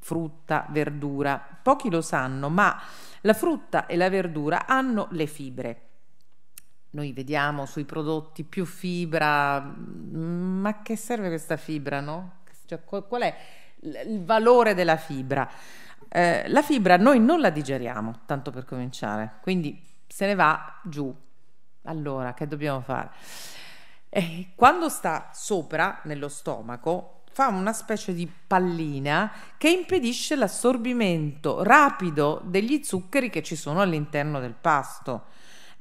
frutta, verdura. Pochi lo sanno, ma la frutta e la verdura hanno le fibre. Noi vediamo sui prodotti più fibra, mm, ma che serve questa fibra, no? Cioè, qual è il valore della fibra? Eh, la fibra noi non la digeriamo, tanto per cominciare, quindi se ne va giù. Allora, che dobbiamo fare? Eh, quando sta sopra nello stomaco fa una specie di pallina che impedisce l'assorbimento rapido degli zuccheri che ci sono all'interno del pasto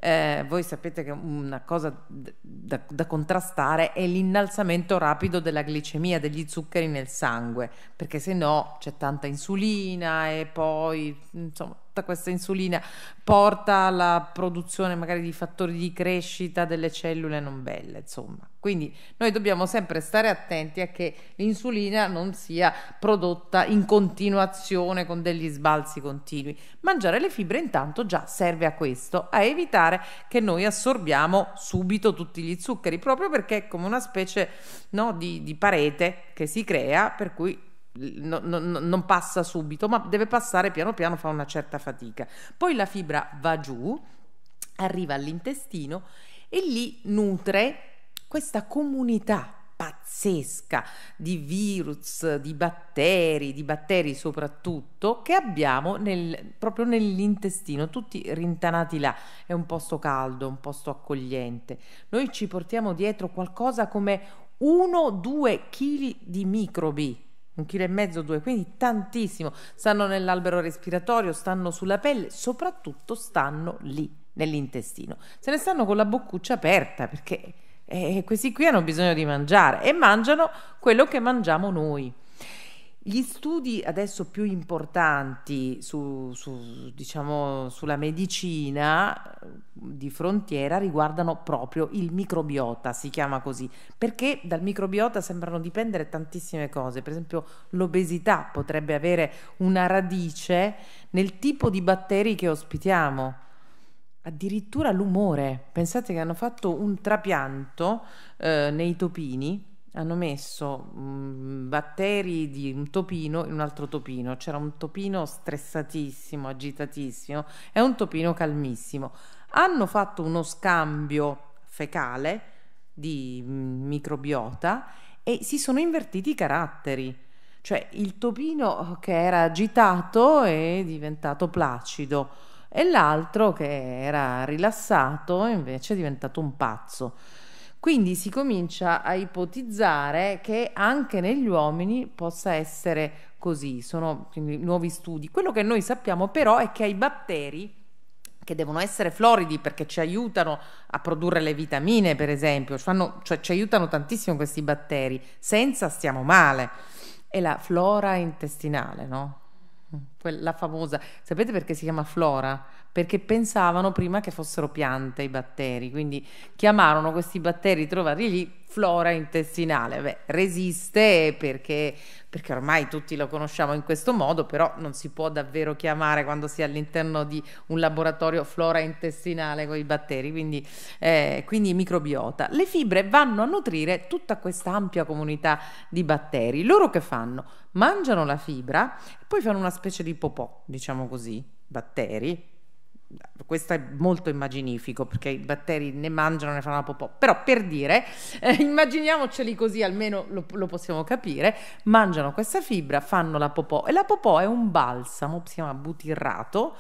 eh, voi sapete che una cosa da, da contrastare è l'innalzamento rapido della glicemia degli zuccheri nel sangue, perché se no c'è tanta insulina e poi insomma tutta questa insulina porta alla produzione magari di fattori di crescita delle cellule non belle, insomma. Quindi noi dobbiamo sempre stare attenti a che l'insulina non sia prodotta in continuazione con degli sbalzi continui. Mangiare le fibre intanto già serve a questo, a evitare che noi assorbiamo subito tutti gli zuccheri, proprio perché è come una specie no, di, di parete che si crea per cui no, no, non passa subito, ma deve passare piano piano, fa una certa fatica. Poi la fibra va giù, arriva all'intestino e lì nutre questa comunità pazzesca di virus, di batteri, di batteri soprattutto, che abbiamo nel, proprio nell'intestino, tutti rintanati là. È un posto caldo, un posto accogliente. Noi ci portiamo dietro qualcosa come 1-2 kg di microbi un chilo e mezzo, due, quindi tantissimo. Stanno nell'albero respiratorio, stanno sulla pelle, soprattutto stanno lì, nell'intestino. Se ne stanno con la boccuccia aperta perché eh, questi qui hanno bisogno di mangiare e mangiano quello che mangiamo noi. Gli studi adesso più importanti su, su, diciamo, sulla medicina mm, di frontiera riguardano proprio il microbiota, si chiama così, perché dal microbiota sembrano dipendere tantissime cose, per esempio l'obesità potrebbe avere una radice nel tipo di batteri che ospitiamo, addirittura l'umore. Pensate che hanno fatto un trapianto eh, nei topini hanno messo mh, mm, batteri di un topino in un altro topino. C'era un topino stressatissimo, agitatissimo e un topino calmissimo. Hanno fatto uno scambio fecale di mm, microbiota e si sono invertiti i caratteri. Cioè il topino che era agitato è diventato placido e l'altro che era rilassato invece è diventato un pazzo. Quindi si comincia a ipotizzare che anche negli uomini possa essere così, sono quindi, nuovi studi. Quello che noi sappiamo però è che ai batteri che devono essere floridi perché ci aiutano a produrre le vitamine, per esempio, Fanno, cioè ci aiutano tantissimo questi batteri, senza stiamo male. È la flora intestinale, no? quella famosa. Sapete perché si chiama flora? Perché pensavano prima che fossero piante i batteri, quindi chiamarono questi batteri trovati lì flora intestinale. Beh, resiste perché, perché ormai tutti lo conosciamo in questo modo, però non si può davvero chiamare quando si è all'interno di un laboratorio flora intestinale con i batteri, quindi, eh, quindi microbiota. Le fibre vanno a nutrire tutta questa ampia comunità di batteri. Loro che fanno? mangiano la fibra e poi fanno una specie di popò, diciamo così, batteri. Questo è molto immaginifico perché i batteri ne mangiano, ne fanno la popò, però per dire, eh, immaginiamoceli così almeno lo, lo, possiamo capire, mangiano questa fibra, fanno la popò e la popò è un balsamo, si chiama butirrato,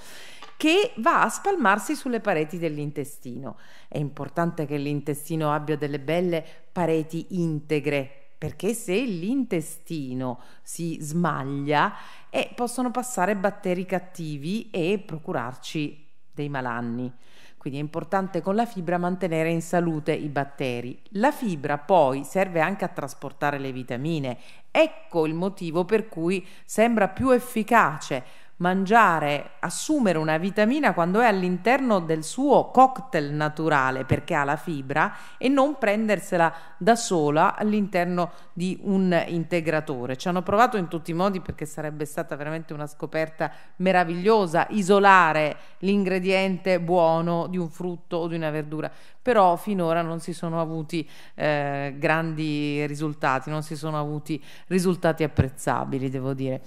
che va a spalmarsi sulle pareti dell'intestino. È importante che l'intestino abbia delle belle pareti integre perché se l'intestino si smaglia eh, possono passare batteri cattivi e procurarci dei malanni. Quindi è importante con la fibra mantenere in salute i batteri. La fibra poi serve anche a trasportare le vitamine. Ecco il motivo per cui sembra più efficace mangiare, assumere una vitamina quando è all'interno del suo cocktail naturale perché ha la fibra e non prendersela da sola all'interno di un integratore. Ci hanno provato in tutti i modi perché sarebbe stata veramente una scoperta meravigliosa isolare l'ingrediente buono di un frutto o di una verdura, però finora non si sono avuti eh, grandi risultati, non si sono avuti risultati apprezzabili, devo dire.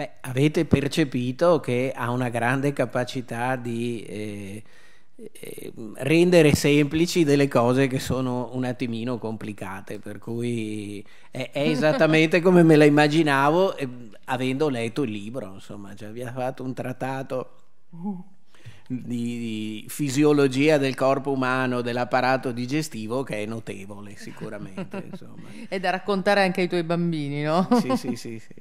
Beh, avete percepito che ha una grande capacità di eh, eh, rendere semplici delle cose che sono un attimino complicate, per cui è, è esattamente come me la immaginavo eh, avendo letto il libro, insomma, cioè, vi ha fatto un trattato di, fisiologia del corpo umano, dell'apparato digestivo che è notevole sicuramente. e da raccontare anche ai tuoi bambini, no? sì, sì, sì, sì.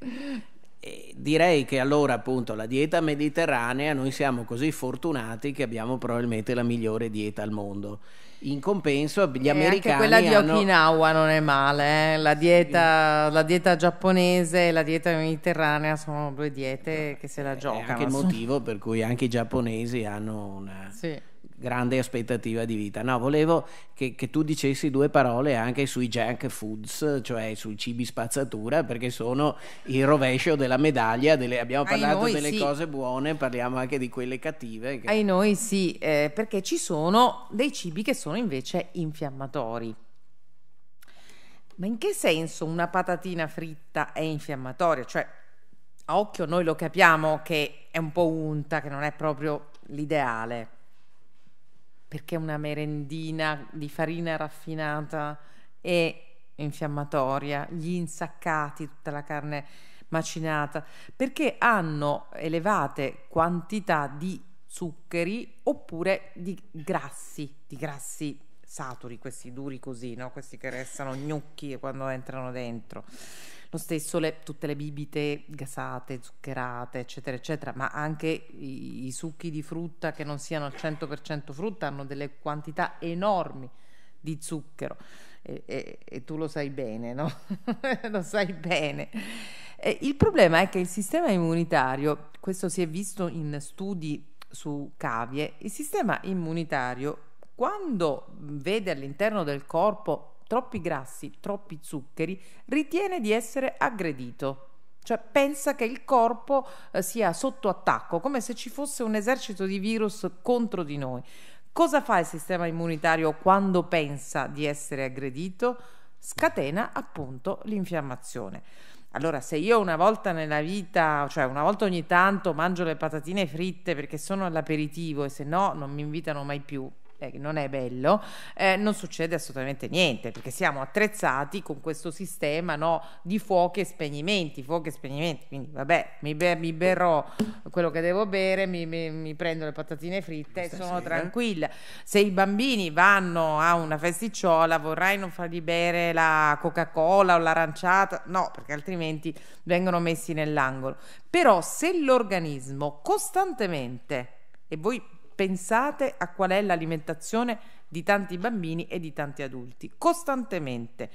E direi che allora appunto la dieta mediterranea, noi siamo così fortunati che abbiamo probabilmente la migliore dieta al mondo. In compenso gli e americani... Anche quella di Okinawa non è male, eh? la, dieta, sì. la, dieta, giapponese e la dieta mediterranea sono due diete che se la eh, giocano. È anche il motivo per cui anche i giapponesi hanno una... Sì grande aspettativa di vita. No, volevo che, che, tu dicessi due parole anche sui junk foods, cioè sui cibi spazzatura, perché sono il rovescio della medaglia. Delle, abbiamo parlato noi, delle sì. cose buone, parliamo anche di quelle cattive. Che... Ai noi sì, eh, perché ci sono dei cibi che sono invece infiammatori. Ma in che senso una patatina fritta è infiammatoria? Cioè, a occhio noi lo capiamo che è un po' unta, che non è proprio l'ideale perché una merendina di farina raffinata è infiammatoria, gli insaccati, tutta la carne macinata, perché hanno elevate quantità di zuccheri oppure di grassi, di grassi saturi, questi duri così, no? questi che restano gnocchi quando entrano dentro. Lo stesso le, tutte le bibite gasate, zuccherate, eccetera, eccetera, ma anche i, i succhi di frutta che non siano al 100% frutta hanno delle quantità enormi di zucchero. E, e, e, tu lo sai bene, no? lo sai bene. E il problema è che il sistema immunitario, questo si è visto in studi su cavie, il sistema immunitario quando vede all'interno del corpo troppi grassi, troppi zuccheri, ritiene di essere aggredito. Cioè pensa che il corpo eh, sia sotto attacco, come se ci fosse un esercito di virus contro di noi. Cosa fa il sistema immunitario quando pensa di essere aggredito? Scatena appunto l'infiammazione. Allora, se io una volta nella vita, cioè una volta ogni tanto mangio le patatine fritte perché sono all'aperitivo e se no non mi invitano mai più, eh, non è bello, eh, non succede assolutamente niente perché siamo attrezzati con questo sistema no, di fuochi e spegnimenti, fuochi e spegnimenti, quindi vabbè mi, be- mi berrò quello che devo bere, mi, mi, mi prendo le patatine fritte Questa e sono sì, tranquilla. Eh? Se i bambini vanno a una festicciola vorrai non fargli bere la Coca-Cola o l'aranciata, no perché altrimenti vengono messi nell'angolo. Però se l'organismo costantemente, e voi pensate a qual è l'alimentazione di tanti bambini e di tanti adulti, costantemente.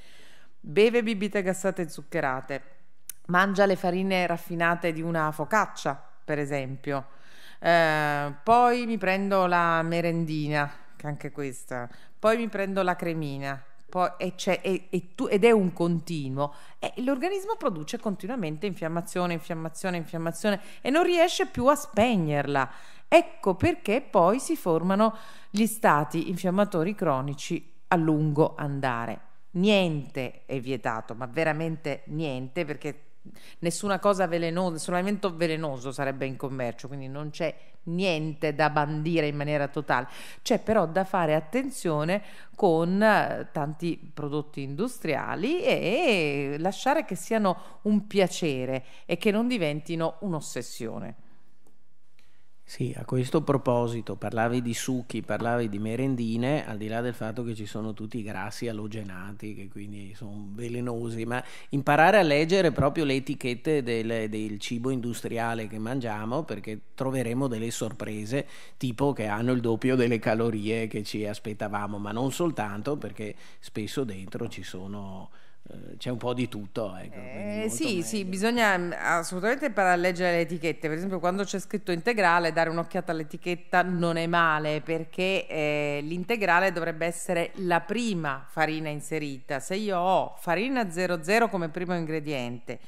Beve bibite gassate e zuccherate, mangia le farine raffinate di una focaccia, per esempio. Eh, poi mi prendo la merendina, che anche questa. Poi mi prendo la cremina, poi, e e, e tu, ed è un continuo, e l'organismo produce continuamente infiammazione, infiammazione, infiammazione e non riesce più a spegnerla. Ecco perché poi si formano gli stati infiammatori cronici a lungo andare. Niente è vietato, ma veramente niente, perché nessuna cosa velenosa, nessun alimento velenoso sarebbe in commercio, quindi non c'è niente da bandire in maniera totale. C'è però da fare attenzione con eh, tanti prodotti industriali e lasciare che siano un piacere e che non diventino un'ossessione. Sì, a questo proposito parlavi di succhi, parlavi di merendine, al di là del fatto che ci sono tutti i grassi alogenati che quindi sono velenosi, ma imparare a leggere proprio le etichette del, del cibo industriale che mangiamo perché troveremo delle sorprese tipo che hanno il doppio delle calorie che ci aspettavamo, ma non soltanto perché spesso dentro ci sono eh, c'è un po' di tutto. Ecco, eh, sì, sì, bisogna mm, assolutamente imparare a leggere le etichette. Per esempio, quando c'è scritto integrale, dare un'occhiata all'etichetta non è male perché eh, l'integrale dovrebbe essere la prima farina inserita. Se io ho farina 00 come primo ingrediente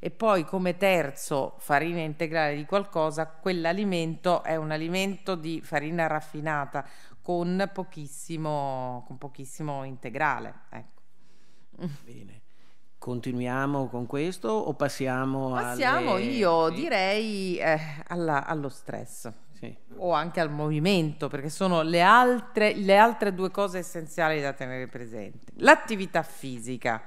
e poi come terzo farina integrale di qualcosa, quell'alimento è un alimento di farina raffinata con pochissimo, con pochissimo integrale. Ecco. Bene. Continuiamo con questo o passiamo a... Passiamo, alle... io sì. direi eh, alla, allo stress sì. o anche al movimento, perché sono le altre, le altre due cose essenziali da tenere presenti. L'attività fisica,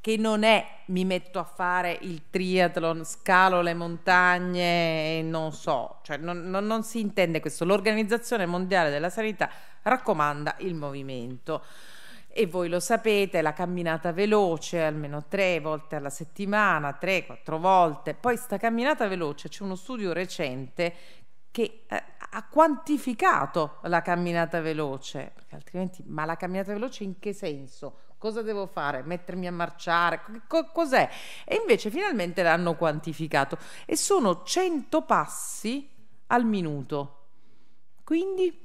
che non è mi metto a fare il triathlon, scalo le montagne e non so, cioè non, non, non si intende questo. L'Organizzazione Mondiale della Sanità raccomanda il movimento e voi lo sapete, la camminata veloce almeno tre volte alla settimana, tre, quattro volte. Poi sta camminata veloce, c'è uno studio recente che eh, ha quantificato la camminata veloce, altrimenti, ma la camminata veloce in che senso? Cosa devo fare? Mettermi a marciare? cos'è? E invece finalmente l'hanno quantificato e sono 100 passi al minuto. Quindi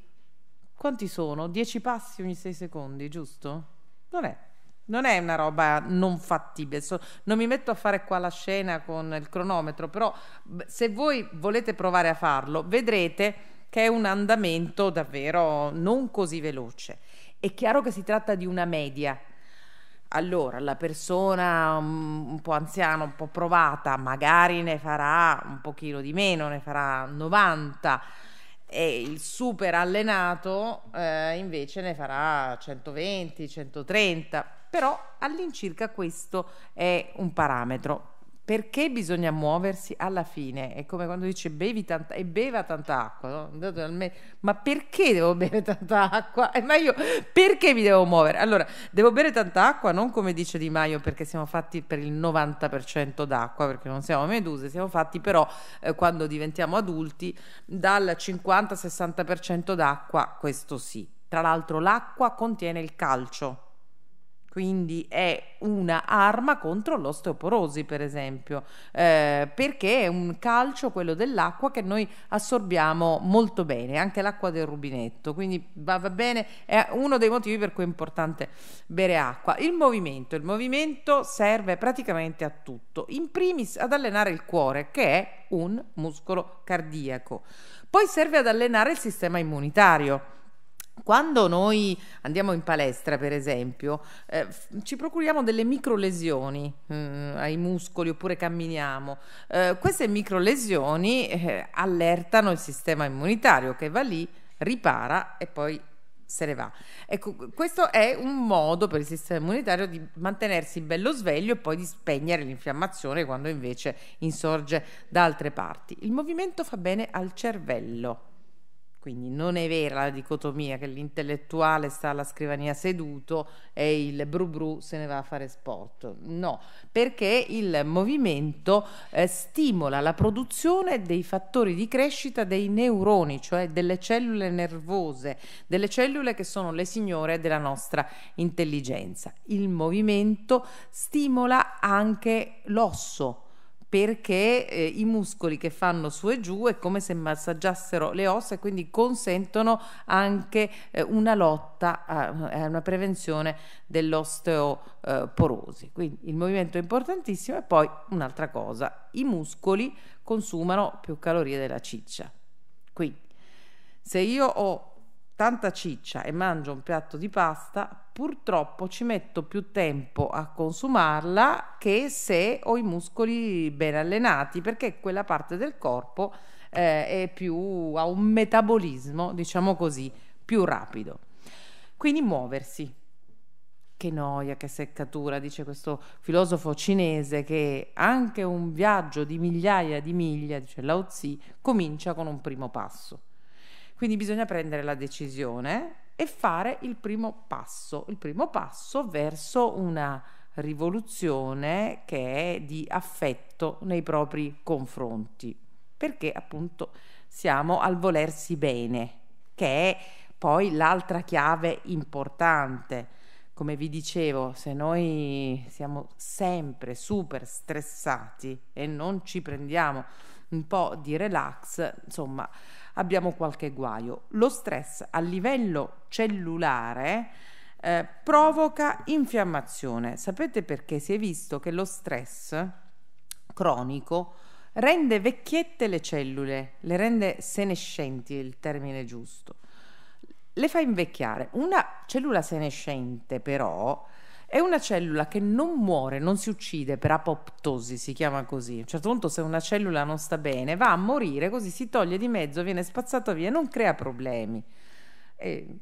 quanti sono? 10 passi ogni 6 secondi, giusto? Non è. Non è una roba non fattibile, so, non mi metto a fare qua la scena con il cronometro, però se voi volete provare a farlo, vedrete che è un andamento davvero non così veloce. È chiaro che si tratta di una media, allora, la persona mm, un po' anziana, un po' provata, magari ne farà un pochino di meno, ne farà 90 e il super allenato eh, invece ne farà 120, 130, però all'incirca questo è un parametro perché bisogna muoversi alla fine. È come quando dice bevi tanta e beva tanta acqua, no? ma perché devo bere tanta acqua? e eh, ma io perché mi devo muovere? Allora, devo bere tanta acqua non come dice Di Maio perché siamo fatti per il 90% d'acqua, perché non siamo meduse, siamo fatti però eh, quando diventiamo adulti dal 50-60% d'acqua, questo sì. Tra l'altro l'acqua contiene il calcio, quindi è una arma contro l'osteoporosi per esempio eh, perché è un calcio quello dell'acqua che noi assorbiamo molto bene anche l'acqua del rubinetto quindi va, va, bene è uno dei motivi per cui è importante bere acqua il movimento il movimento serve praticamente a tutto in primis ad allenare il cuore che è un muscolo cardiaco poi serve ad allenare il sistema immunitario quando noi andiamo in palestra, per esempio, eh, ci procuriamo delle microlesioni eh, ai muscoli oppure camminiamo. Eh, queste microlesioni eh, allertano il sistema immunitario che va lì, ripara e poi se ne va. Ecco, questo è un modo per il sistema immunitario di mantenersi bello sveglio e poi di spegnere l'infiammazione quando invece insorge da altre parti. Il movimento fa bene al cervello. Quindi non è vera la dicotomia che l'intellettuale sta alla scrivania seduto e il bru bru se ne va a fare sport. No, perché il movimento eh, stimola la produzione dei fattori di crescita dei neuroni, cioè delle cellule nervose, delle cellule che sono le signore della nostra intelligenza. Il movimento stimola anche l'osso perché eh, i muscoli che fanno su e giù è come se massaggiassero le ossa e quindi consentono anche eh, una lotta a, a, una prevenzione dell'osteoporosi. Quindi il movimento è importantissimo e poi un'altra cosa, i muscoli consumano più calorie della ciccia. Quindi se io ho tanta ciccia e mangio un piatto di pasta, purtroppo ci metto più tempo a consumarla che se ho i muscoli ben allenati, perché quella parte del corpo eh, è più, ha un metabolismo, diciamo così, più rapido. Quindi muoversi. Che noia, che seccatura, dice questo filosofo cinese che anche un viaggio di migliaia di miglia, dice Lao Tzu, comincia con un primo passo. Quindi bisogna prendere la decisione e fare il primo passo, il primo passo verso una rivoluzione che è di affetto nei propri confronti, perché appunto siamo al volersi bene, che è poi l'altra chiave importante. Come vi dicevo, se noi siamo sempre super stressati e non ci prendiamo un po' di relax, insomma, abbiamo qualche guaio. Lo stress a livello cellulare eh, provoca infiammazione. Sapete perché si è visto che lo stress cronico rende vecchiette le cellule, le rende senescenti, è il termine giusto. Le fa invecchiare. Una cellula senescente però è una cellula che non muore, non si uccide per apoptosi, si chiama così. A un certo punto se una cellula non sta bene va a morire, così si toglie di mezzo, viene spazzata via, non crea problemi. E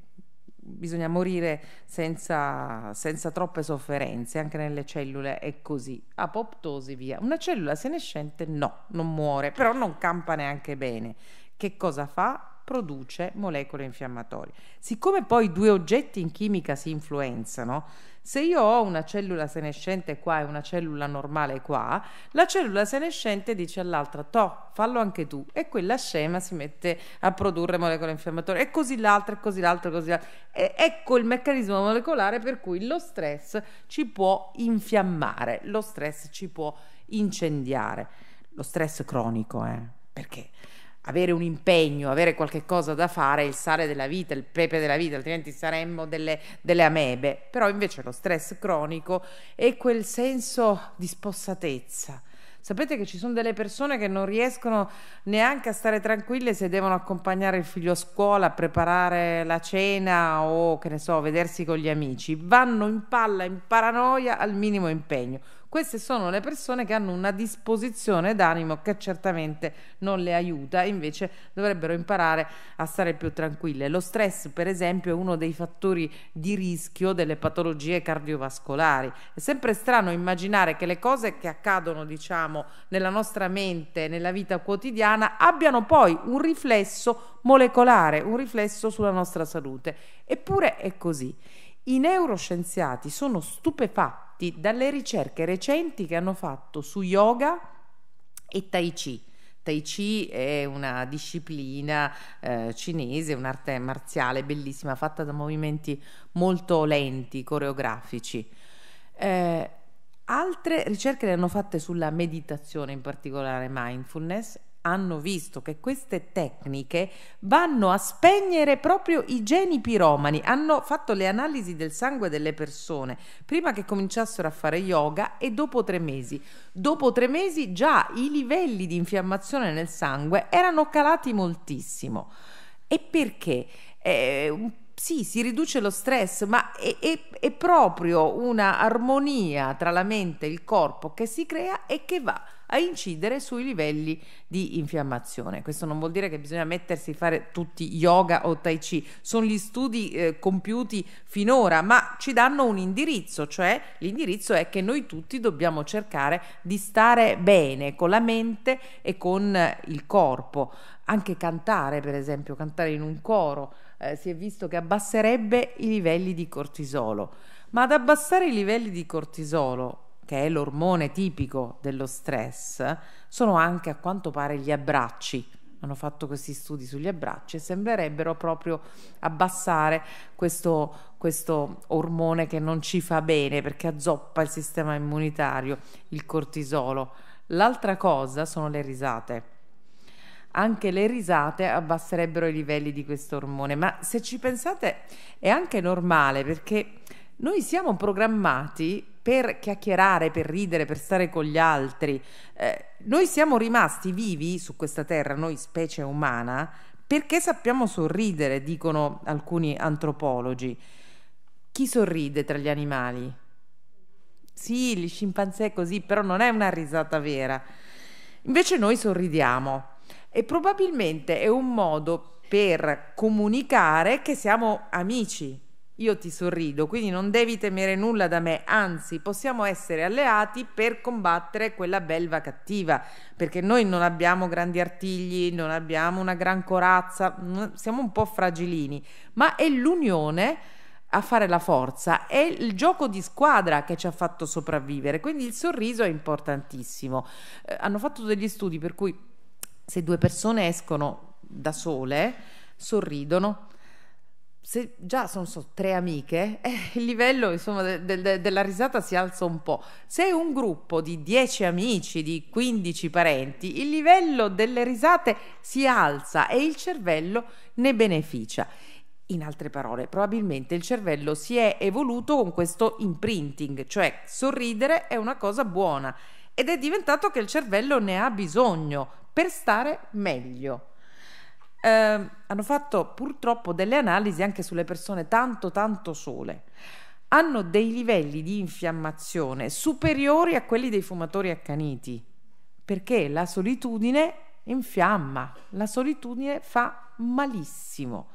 bisogna morire senza, senza, troppe sofferenze, anche nelle cellule è così, apoptosi via. Una cellula senescente no, non muore, però non campa neanche bene. Che cosa fa? produce molecole infiammatorie. Siccome poi due oggetti in chimica si influenzano, se io ho una cellula senescente qua e una cellula normale qua, la cellula senescente dice all'altra, to, fallo anche tu, e quella scema si mette a produrre molecole infiammatorie, e così l'altra, e così l'altra, e così l'altra. E ecco il meccanismo molecolare per cui lo stress ci può infiammare, lo stress ci può incendiare, lo stress cronico, eh? perché? avere un impegno, avere qualche cosa da fare, il sale della vita, il pepe della vita, altrimenti saremmo delle, delle amebe. Però invece lo stress cronico è quel senso di spossatezza. Sapete che ci sono delle persone che non riescono neanche a stare tranquille se devono accompagnare il figlio a scuola, preparare la cena o che ne so, vedersi con gli amici. Vanno in palla, in paranoia al minimo impegno. Queste sono le persone che hanno una disposizione d'animo che certamente non le aiuta, invece dovrebbero imparare a stare più tranquille. Lo stress, per esempio, è uno dei fattori di rischio delle patologie cardiovascolari. È sempre strano immaginare che le cose che accadono, diciamo, nella nostra mente, nella vita quotidiana, abbiano poi un riflesso molecolare, un riflesso sulla nostra salute. Eppure è così. I neuroscienziati sono stupefatti dalle ricerche recenti che hanno fatto su yoga e tai chi. Tai Chi è una disciplina eh, cinese, un'arte marziale bellissima, fatta da movimenti molto lenti, coreografici. Eh, altre ricerche le hanno fatte sulla meditazione, in particolare mindfulness, hanno visto che queste tecniche vanno a spegnere proprio i geni piromani. Hanno fatto le analisi del sangue delle persone prima che cominciassero a fare yoga e dopo tre mesi. Dopo tre mesi già i livelli di infiammazione nel sangue erano calati moltissimo. E perché? Eh, sì, si riduce lo stress, ma è, è, è proprio una armonia tra la mente e il corpo che si crea e che va a incidere sui livelli di infiammazione. Questo non vuol dire che bisogna mettersi a fare tutti yoga o tai chi, sono gli studi eh, compiuti finora, ma ci danno un indirizzo, cioè l'indirizzo è che noi tutti dobbiamo cercare di stare bene con la mente e con eh, il corpo. Anche cantare, per esempio, cantare in un coro, eh, si è visto che abbasserebbe i livelli di cortisolo. Ma ad abbassare i livelli di cortisolo che è l'ormone tipico dello stress, sono anche a quanto pare gli abbracci. Hanno fatto questi studi sugli abbracci e sembrerebbero proprio abbassare questo, questo ormone che non ci fa bene perché azzoppa il sistema immunitario, il cortisolo. L'altra cosa sono le risate anche le risate abbasserebbero i livelli di questo ormone. Ma se ci pensate è anche normale perché noi siamo programmati per chiacchierare, per ridere, per stare con gli altri. Eh, noi siamo rimasti vivi su questa terra, noi specie umana, perché sappiamo sorridere, dicono alcuni antropologi. Chi sorride tra gli animali? Sì, gli scimpanzé così, però non è una risata vera. Invece noi sorridiamo e probabilmente è un modo per comunicare che siamo amici, io ti sorrido, quindi non devi temere nulla da me, anzi possiamo essere alleati per combattere quella belva cattiva, perché noi non abbiamo grandi artigli, non abbiamo una gran corazza, siamo un po' fragilini, ma è l'unione a fare la forza, è il gioco di squadra che ci ha fatto sopravvivere, quindi il sorriso è importantissimo. Eh, hanno fatto degli studi per cui se due persone escono da sole, sorridono, se già sono so, tre amiche, eh, il livello insomma, de, de, della risata si alza un po'. Se è un gruppo di 10 amici, di 15 parenti, il livello delle risate si alza e il cervello ne beneficia. In altre parole, probabilmente il cervello si è evoluto con questo imprinting, cioè sorridere è una cosa buona ed è diventato che il cervello ne ha bisogno per stare meglio. Ehm, hanno fatto purtroppo delle analisi anche sulle persone tanto tanto sole. Hanno dei livelli di infiammazione superiori a quelli dei fumatori accaniti, perché la solitudine infiamma, la solitudine fa malissimo.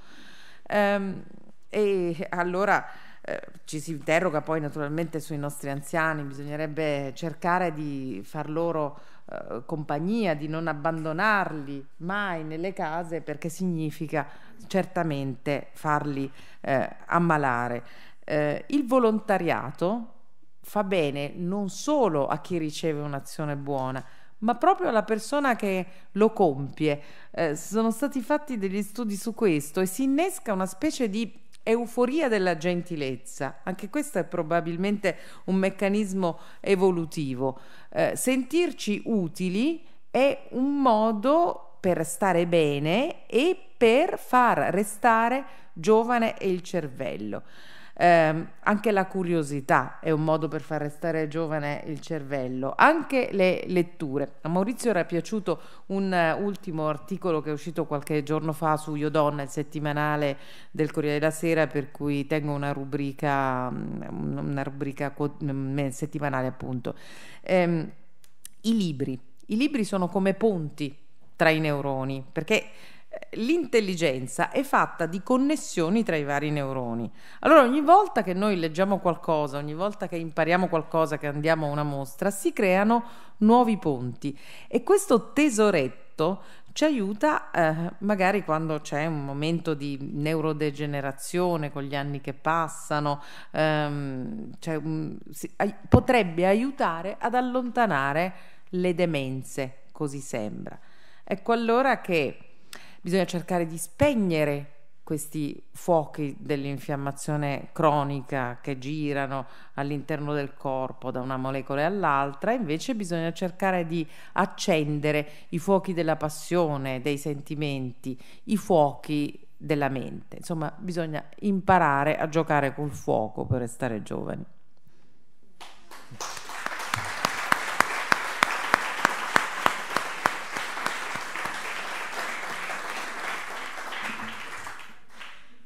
Ehm, e allora eh, ci si interroga poi naturalmente sui nostri anziani, bisognerebbe cercare di far loro eh, compagnia, di non abbandonarli mai nelle case perché significa certamente farli eh, ammalare. Eh, il volontariato fa bene non solo a chi riceve un'azione buona, ma proprio alla persona che lo compie. Eh, sono stati fatti degli studi su questo e si innesca una specie di Euforia della gentilezza, anche questo è probabilmente un meccanismo evolutivo. Eh, sentirci utili è un modo per stare bene e per far restare giovane il cervello. Eh, anche la curiosità è un modo per far restare giovane il cervello, anche le letture. A Maurizio era piaciuto un uh, ultimo articolo che è uscito qualche giorno fa su Donna, il settimanale del Corriere della Sera, per cui tengo una rubrica, mm, una rubrica mm, settimanale appunto. Eh, I libri. I libri sono come ponti tra i neuroni, perché l'intelligenza è fatta di connessioni tra i vari neuroni. Allora ogni volta che noi leggiamo qualcosa, ogni volta che impariamo qualcosa, che andiamo a una mostra, si creano nuovi ponti e questo tesoretto ci aiuta eh, magari quando c'è un momento di neurodegenerazione con gli anni che passano, ehm, cioè, um, si, ai, potrebbe aiutare ad allontanare le demenze, così sembra. Ecco allora che bisogna cercare di spegnere questi fuochi dell'infiammazione cronica che girano all'interno del corpo da una molecola all'altra, invece bisogna cercare di accendere i fuochi della passione, dei sentimenti, i fuochi della mente. Insomma, bisogna imparare a giocare col fuoco per restare giovani.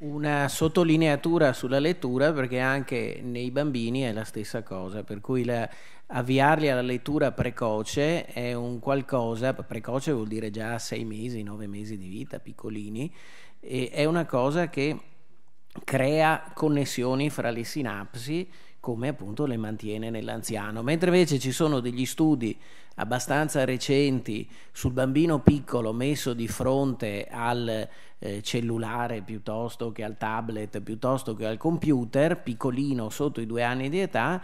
una sottolineatura sulla lettura perché anche nei bambini è la stessa cosa, per cui la, avviarli alla lettura precoce è un qualcosa, precoce vuol dire già sei mesi, nove mesi di vita, piccolini, è una cosa che crea connessioni fra le sinapsi come appunto le mantiene nell'anziano, mentre invece ci sono degli studi abbastanza recenti sul bambino piccolo messo di fronte al eh, cellulare piuttosto che al tablet, piuttosto che al computer, piccolino sotto i due anni di età,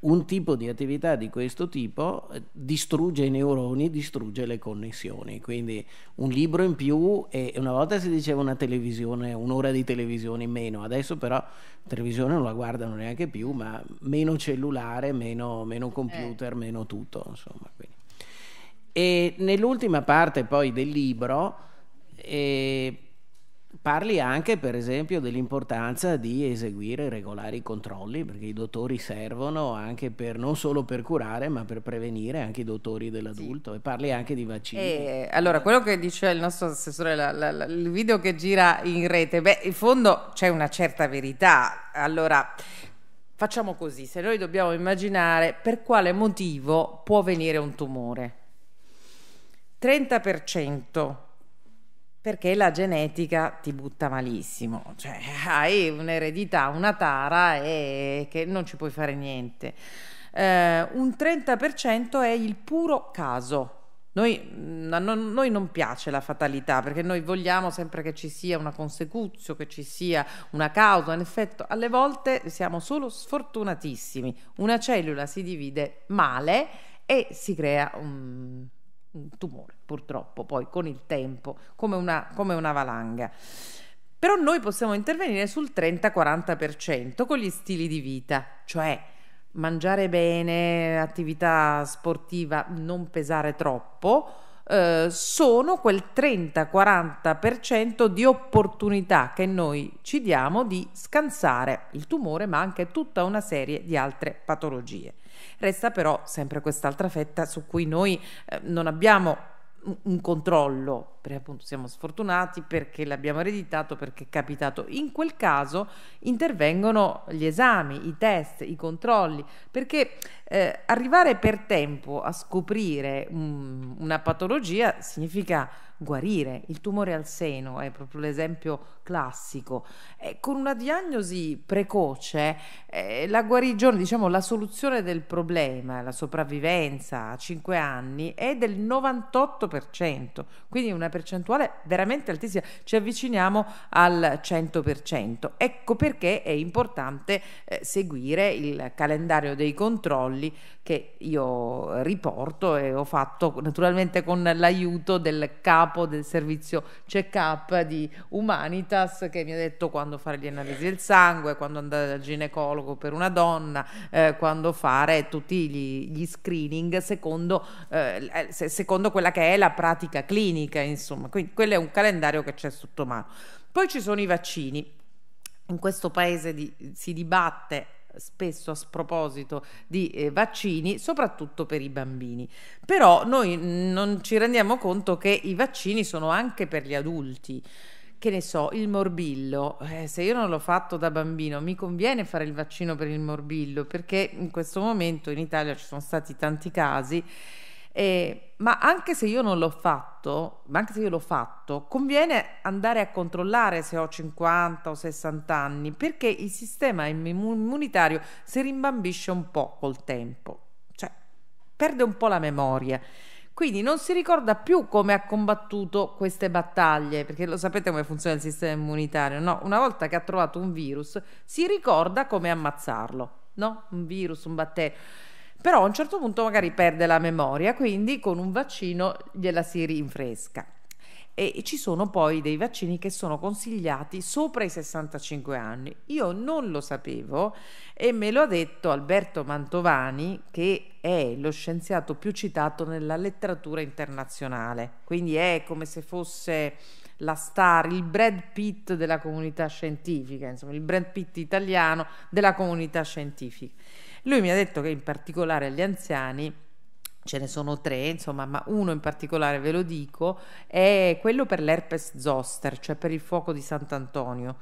un tipo di attività di questo tipo eh, distrugge i neuroni, distrugge le connessioni. Quindi un libro in più e una volta si diceva una televisione, un'ora di televisione in meno, adesso però la televisione non la guardano neanche più, ma meno cellulare, meno, meno eh. computer, eh. meno tutto. Insomma, e nell'ultima parte poi del libro... Eh, Parli anche per esempio dell'importanza di eseguire regolari controlli perché i dottori servono anche per non solo per curare ma per prevenire anche i dottori dell'adulto sì. e parli anche di vaccini. E, allora quello che dice il nostro assessore, la, la, la, il video che gira in rete, beh in fondo c'è una certa verità. Allora facciamo così, se noi dobbiamo immaginare per quale motivo può venire un tumore. 30% perché la genetica ti butta malissimo, cioè hai un'eredità, una tara e che non ci puoi fare niente. Eh, un 30% è il puro caso. Noi, mm, non, noi non piace la fatalità perché noi vogliamo sempre che ci sia una consecuzio, che ci sia una causa, un effetto. Alle volte siamo solo sfortunatissimi. Una cellula si divide male e si crea un un tumore, purtroppo, poi con il tempo, come una, come una valanga. Però noi possiamo intervenire sul 30-40% con gli stili di vita, cioè mangiare bene, attività sportiva, non pesare troppo, eh, sono quel 30-40% di opportunità che noi ci diamo di scansare il tumore, ma anche tutta una serie di altre patologie. Resta però sempre quest'altra fetta su cui noi eh, non abbiamo un controllo, perché appunto siamo sfortunati perché l'abbiamo ereditato, perché è capitato. In quel caso intervengono gli esami, i test, i controlli, perché eh, arrivare per tempo a scoprire un, una patologia significa guarire. Il tumore al seno è proprio l'esempio classico. E eh, con una diagnosi precoce, eh, la guarigione, diciamo la soluzione del problema, la sopravvivenza a 5 anni è del 98%, quindi una percentuale veramente altissima. Ci avviciniamo al 100%. Ecco perché è importante eh, seguire il calendario dei controlli che io riporto e ho fatto naturalmente con l'aiuto del capo capo del servizio check-up di Humanitas che mi ha detto quando fare le analisi del sangue, quando andare dal ginecologo per una donna, eh, quando fare tutti gli, gli screening secondo, eh, secondo, quella che è la pratica clinica, insomma. Quindi quello è un calendario che c'è sotto mano. Poi ci sono i vaccini. In questo paese di, si dibatte spesso a sproposito di eh, vaccini, soprattutto per i bambini. Però noi non ci rendiamo conto che i vaccini sono anche per gli adulti che ne so, il morbillo, eh, se io non l'ho fatto da bambino, mi conviene fare il vaccino per il morbillo perché in questo momento in Italia ci sono stati tanti casi eh, ma anche se io non l'ho fatto, ma anche se io l'ho fatto, conviene andare a controllare se ho 50 o 60 anni, perché il sistema immunitario si rimbambisce un po' col tempo, cioè perde un po' la memoria. Quindi non si ricorda più come ha combattuto queste battaglie, perché lo sapete come funziona il sistema immunitario, no? Una volta che ha trovato un virus, si ricorda come ammazzarlo, no? Un virus, un batterio però a un certo punto magari perde la memoria, quindi con un vaccino gliela si rinfresca. E ci sono poi dei vaccini che sono consigliati sopra i 65 anni. Io non lo sapevo e me lo ha detto Alberto Mantovani, che è lo scienziato più citato nella letteratura internazionale. Quindi è come se fosse la star, il Brad Pitt della comunità scientifica, insomma, il Brad Pitt italiano della comunità scientifica. Lui mi ha detto che in particolare agli anziani ce ne sono tre, insomma, ma uno in particolare ve lo dico, è quello per l'herpes zoster, cioè per il fuoco di Sant'Antonio.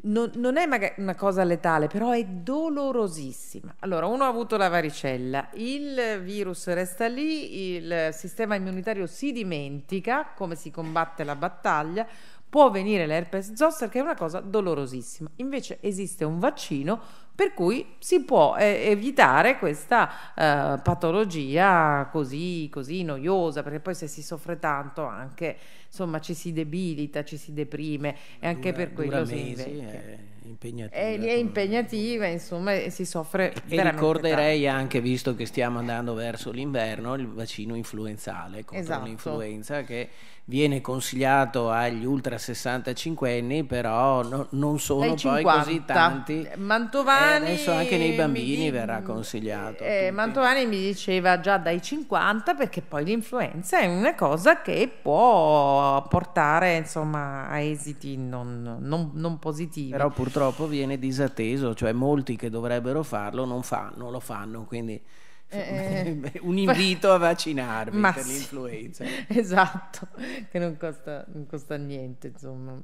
Non, non è una cosa letale, però è dolorosissima. Allora, uno ha avuto la varicella, il virus resta lì, il sistema immunitario si dimentica come si combatte la battaglia, può venire l'herpes zoster che è una cosa dolorosissima. Invece esiste un vaccino per cui si può eh, evitare questa eh, patologia così, così, noiosa, perché poi se si soffre tanto anche insomma ci si debilita, ci si deprime e anche dura, per quello si invecchia. Eh, è impegnativa. Eh, è, è impegnativa, insomma, e si soffre e ricorderei tanto. anche, visto che stiamo andando verso l'inverno, il vaccino influenzale contro esatto. l'influenza che viene consigliato agli ultra 65 anni, però no, non sono poi così tanti. Eh, Mantovani eh, adesso anche nei bambini mi, verrà consigliato. Eh, Mantovani mi diceva già dai 50 perché poi l'influenza è una cosa che può portare insomma, a esiti non, non, non, positivi. Però purtroppo viene disatteso, cioè molti che dovrebbero farlo non, fanno, non lo fanno, quindi... Eh, eh. un invito a vaccinarvi per sì, l'influenza. Esatto, che non costa, non costa niente, insomma.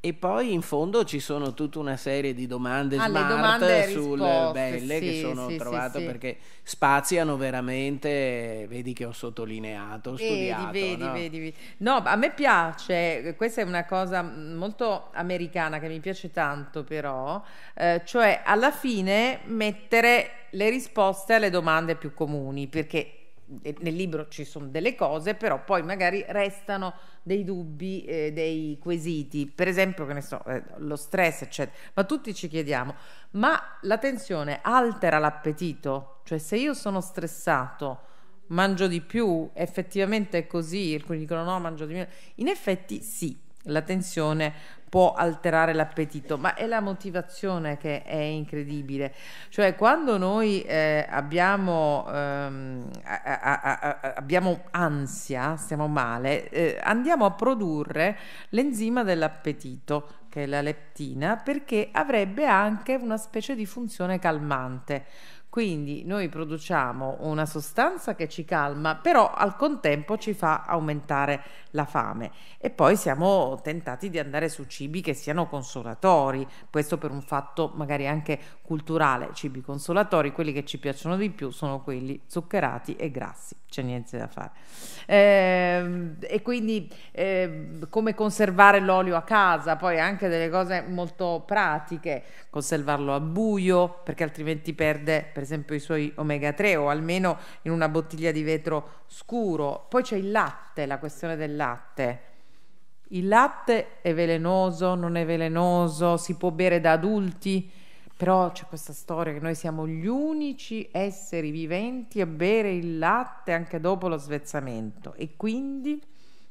E poi in fondo ci sono tutta una serie di domande ah, smart domande sul belle sì, che sono sì, trovato sì, perché spaziano veramente, vedi che ho sottolineato, ho studiato. Vedi, vedi, no? vedi, vedi. No, a me piace, questa è una cosa molto americana che mi piace tanto però, eh, cioè alla fine mettere le risposte alle domande più comuni perché nel libro ci sono delle cose, però poi magari restano dei dubbi, eh, dei quesiti, per esempio, che ne so, eh, lo stress, eccetera. Ma tutti ci chiediamo, ma la tensione altera l'appetito? Cioè se io sono stressato, mangio di più? Effettivamente è così? Alcuni dicono no, mangio di meno. In effetti sì, la tensione può alterare l'appetito, ma è la motivazione che è incredibile. Cioè, quando noi eh, abbiamo, ehm, a, a, a, abbiamo, ansia, stiamo male, eh, andiamo a produrre l'enzima dell'appetito, che è la leptina, perché avrebbe anche una specie di funzione calmante. Quindi noi produciamo una sostanza che ci calma, però al contempo ci fa aumentare la fame e poi siamo tentati di andare su cibi che siano consolatori, questo per un fatto magari anche culturale, cibi consolatori, quelli che ci piacciono di più sono quelli zuccherati e grassi c'è niente da fare. Eh, e quindi eh, come conservare l'olio a casa, poi anche delle cose molto pratiche, conservarlo a buio perché altrimenti perde per esempio i suoi omega 3 o almeno in una bottiglia di vetro scuro. Poi c'è il latte, la questione del latte. Il latte è velenoso, non è velenoso, si può bere da adulti però c'è questa storia che noi siamo gli unici esseri viventi a bere il latte anche dopo lo svezzamento e quindi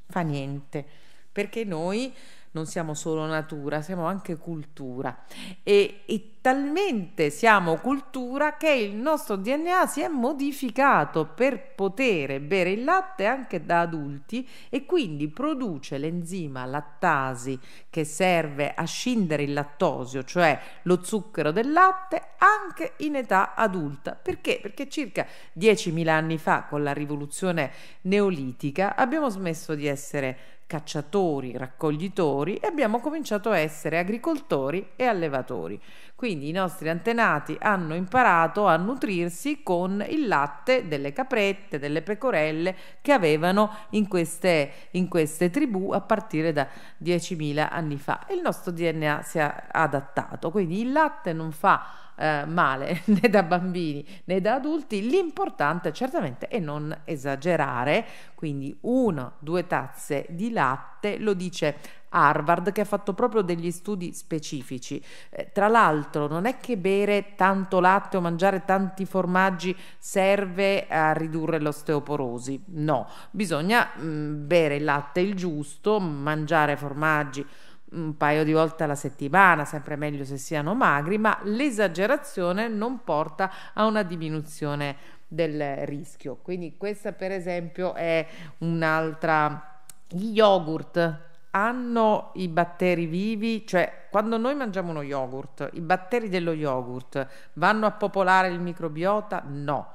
fa niente perché noi non siamo solo natura, siamo anche cultura e, e talmente siamo cultura che il nostro DNA si è modificato per poter bere il latte anche da adulti e quindi produce l'enzima lattasi che serve a scindere il lattosio, cioè lo zucchero del latte, anche in età adulta. Perché? Perché circa 10.000 anni fa con la rivoluzione neolitica abbiamo smesso di essere cacciatori, raccoglitori e abbiamo cominciato a essere agricoltori e allevatori. Quindi i nostri antenati hanno imparato a nutrirsi con il latte delle caprette, delle pecorelle che avevano in queste, in queste tribù a partire da 10.000 anni fa. il nostro DNA si è adattato, quindi il latte non fa eh, male né da bambini né da adulti, l'importante certamente è non esagerare, quindi una, due tazze di latte, lo dice Harvard che ha fatto proprio degli studi specifici. Eh, tra l'altro non è che bere tanto latte o mangiare tanti formaggi serve a ridurre l'osteoporosi, no, bisogna mh, mm, bere il latte il giusto, mangiare formaggi un paio di volte alla settimana, sempre meglio se siano magri, ma l'esagerazione non porta a una diminuzione del rischio. Quindi questa per esempio è un'altra... Gli yogurt hanno i batteri vivi, cioè quando noi mangiamo uno yogurt, i batteri dello yogurt vanno a popolare il microbiota? No,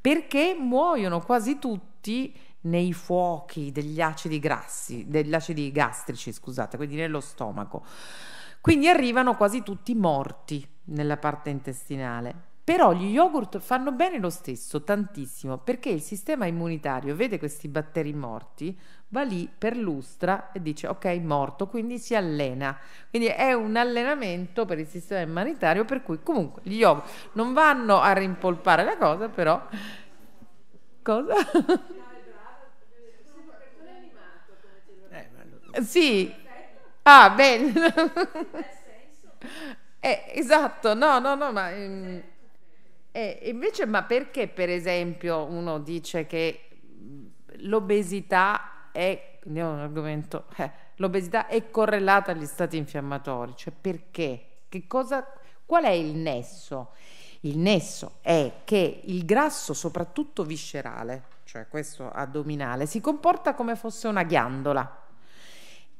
perché muoiono quasi tutti nei fuochi degli acidi grassi, degli acidi gastrici, scusate, quindi nello stomaco. Quindi arrivano quasi tutti morti nella parte intestinale. Però gli yogurt fanno bene lo stesso, tantissimo, perché il sistema immunitario vede questi batteri morti, va lì, perlustra e dice ok, morto, quindi si allena. Quindi è un allenamento per il sistema immunitario, per cui comunque gli yogurt non vanno a rimpolpare la cosa, però... Cosa? Sì. Ah, bene. eh, esatto, no, no, no, ma... Ehm, eh, invece, ma perché per esempio uno dice che l'obesità è, andiamo all'argomento, eh, l'obesità è correlata agli stati infiammatori? Cioè perché? Che cosa, qual è il nesso? Il nesso è che il grasso, soprattutto viscerale, cioè questo addominale, si comporta come fosse una ghiandola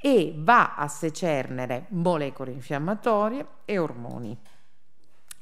e va a secernere molecole infiammatorie e ormoni.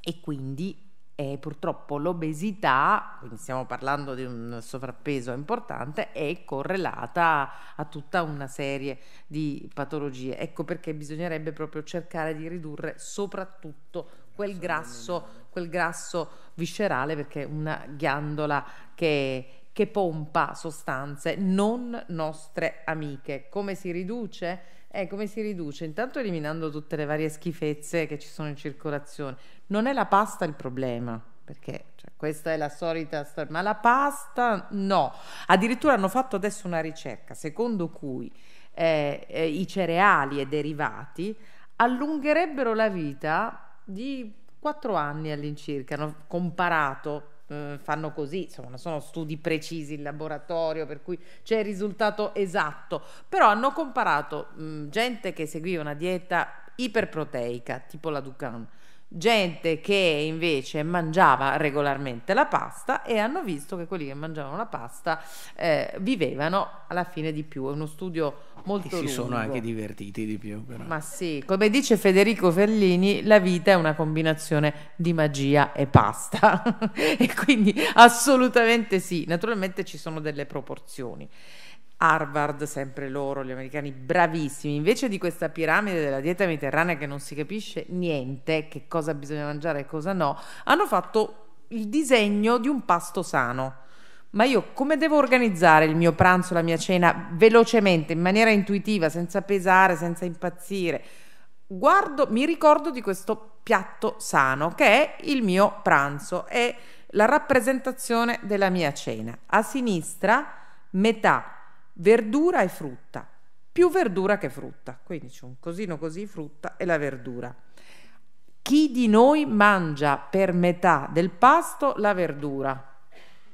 E quindi eh, purtroppo l'obesità, quindi stiamo parlando di un sovrappeso importante, è correlata a tutta una serie di patologie. Ecco perché bisognerebbe proprio cercare di ridurre soprattutto quel grasso, quel grasso viscerale, perché è una ghiandola che che pompa sostanze non nostre amiche. Come si riduce? Eh, come si riduce? Intanto eliminando tutte le varie schifezze che ci sono in circolazione. Non è la pasta il problema, perché cioè, questa è la solita storia, ma la pasta no. Addirittura hanno fatto adesso una ricerca secondo cui eh, eh i cereali e derivati allungherebbero la vita di 4 anni all'incirca, hanno comparato eh, fanno così, insomma non sono studi precisi in laboratorio per cui c'è il risultato esatto, però hanno comparato mh, gente che seguiva una dieta iperproteica tipo la Ducan gente che invece mangiava regolarmente la pasta e hanno visto che quelli che mangiavano la pasta eh, vivevano alla fine di più. È uno studio molto e si lungo. sono anche divertiti di più. Però. Ma sì, come dice Federico Ferlini, la vita è una combinazione di magia e pasta. e quindi assolutamente sì, naturalmente ci sono delle proporzioni. Harvard, sempre loro, gli americani bravissimi, invece di questa piramide della dieta mediterranea che non si capisce niente, che cosa bisogna mangiare e cosa no, hanno fatto il disegno di un pasto sano. Ma io come devo organizzare il mio pranzo, la mia cena velocemente, in maniera intuitiva, senza pesare, senza impazzire? Guardo, mi ricordo di questo piatto sano che è il mio pranzo, è la rappresentazione della mia cena. A sinistra metà verdura e frutta, più verdura che frutta, quindi c'è un cosino così frutta e la verdura. Chi di noi mangia per metà del pasto la verdura?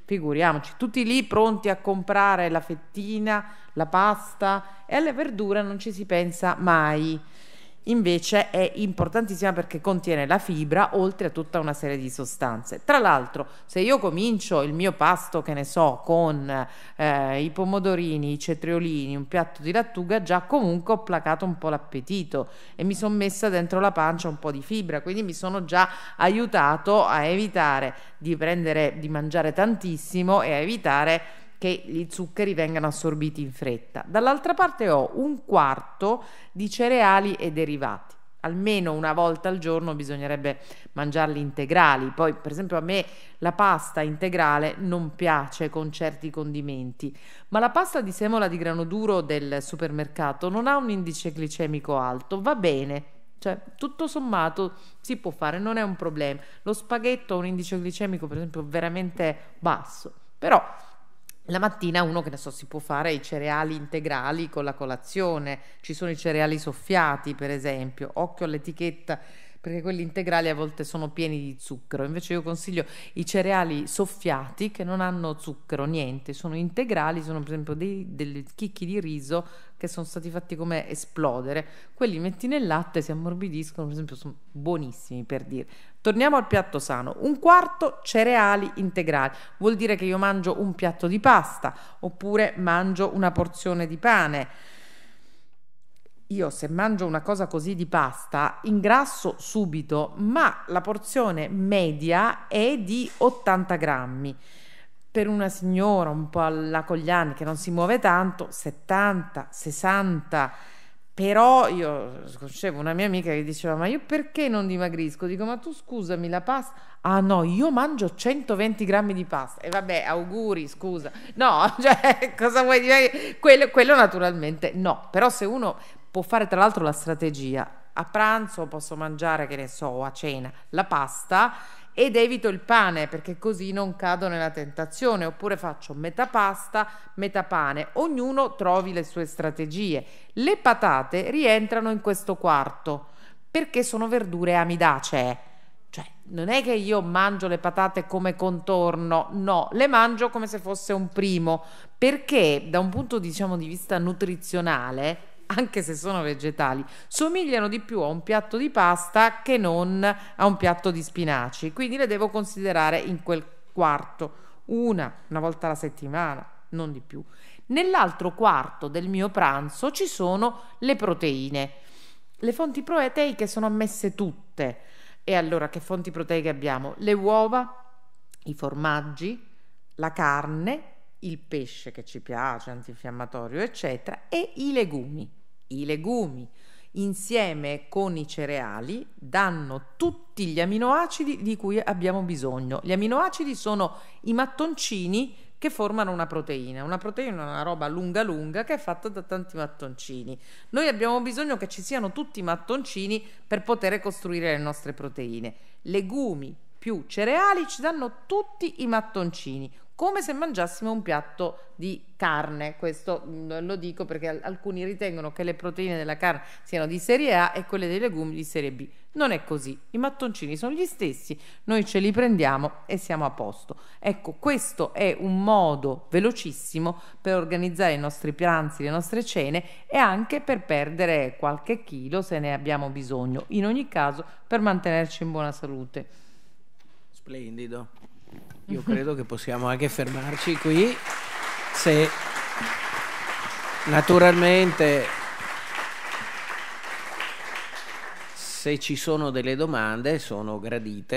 Figuriamoci, tutti lì pronti a comprare la fettina, la pasta e alle verdure non ci si pensa mai invece è importantissima perché contiene la fibra oltre a tutta una serie di sostanze. Tra l'altro, se io comincio il mio pasto, che ne so, con eh, i pomodorini, i cetriolini, un piatto di lattuga, già comunque ho placato un po' l'appetito e mi sono messa dentro la pancia un po' di fibra, quindi mi sono già aiutato a evitare di prendere di mangiare tantissimo e a evitare che gli zuccheri vengano assorbiti in fretta. Dall'altra parte ho un quarto di cereali e derivati. Almeno una volta al giorno bisognerebbe mangiarli integrali. Poi, per esempio, a me la pasta integrale non piace con certi condimenti, ma la pasta di semola di grano duro del supermercato non ha un indice glicemico alto, va bene. Cioè, tutto sommato si può fare, non è un problema. Lo spaghetto ha un indice glicemico, per esempio, veramente basso. Però la mattina uno che ne so si può fare i cereali integrali con la colazione, ci sono i cereali soffiati per esempio, occhio all'etichetta perché quelli integrali a volte sono pieni di zucchero, invece io consiglio i cereali soffiati che non hanno zucchero, niente, sono integrali, sono per esempio dei, dei chicchi di riso che sono stati fatti come esplodere, quelli metti nel latte, si ammorbidiscono, per esempio sono buonissimi per dire, Torniamo al piatto sano. Un quarto cereali integrali. Vuol dire che io mangio un piatto di pasta oppure mangio una porzione di pane. Io se mangio una cosa così di pasta ingrasso subito, ma la porzione media è di 80 grammi. Per una signora un po' alla Cogliani che non si muove tanto, 70, 60 però io conoscevo una mia amica che diceva: Ma io perché non dimagrisco? Dico: Ma tu scusami, la pasta. Ah no, io mangio 120 grammi di pasta. E vabbè, auguri, scusa. No, cioè, cosa vuoi dire? Quello, quello naturalmente no. Però se uno può fare tra l'altro la strategia, a pranzo posso mangiare, che ne so, a cena, la pasta ed evito il pane perché così non cado nella tentazione, oppure faccio metà pasta, metà pane, ognuno trovi le sue strategie. Le patate rientrano in questo quarto perché sono verdure amidacee. Cioè, non è che io mangio le patate come contorno, no, le mangio come se fosse un primo, perché da un punto diciamo di vista nutrizionale anche se sono vegetali, somigliano di più a un piatto di pasta che non a un piatto di spinaci. Quindi le devo considerare in quel quarto, una, una volta alla settimana, non di più. Nell'altro quarto del mio pranzo ci sono le proteine. Le fonti proteiche sono ammesse tutte. E allora che fonti proteiche abbiamo? Le uova, i formaggi, la carne il pesce che ci piace, antinfiammatorio, eccetera, e i legumi. I legumi insieme con i cereali danno tutti gli aminoacidi di cui abbiamo bisogno. Gli aminoacidi sono i mattoncini che formano una proteina. Una proteina è una roba lunga lunga che è fatta da tanti mattoncini. Noi abbiamo bisogno che ci siano tutti i mattoncini per poter costruire le nostre proteine. Legumi più cereali ci danno tutti i mattoncini come se mangiassimo un piatto di carne. Questo mm, lo dico perché alcuni ritengono che le proteine della carne siano di serie A e quelle dei legumi di serie B. Non è così, i mattoncini sono gli stessi, noi ce li prendiamo e siamo a posto. Ecco, questo è un modo velocissimo per organizzare i nostri pranzi, le nostre cene e anche per perdere qualche chilo se ne abbiamo bisogno, in ogni caso per mantenerci in buona salute. Splendido io credo che possiamo anche fermarci qui se naturalmente se ci sono delle domande sono gradite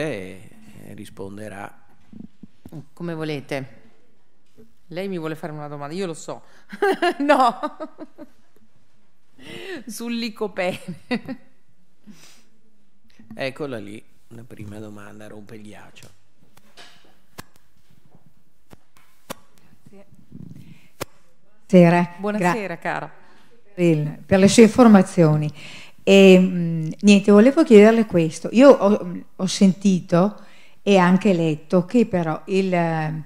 e risponderà come volete lei mi vuole fare una domanda io lo so no sull'icopene eccola lì la prima domanda rompe il ghiaccio Buonasera. Buonasera cara. Per, per le sue informazioni. E, mh, niente, volevo chiederle questo. Io ho, ho sentito e anche letto che però il, eh,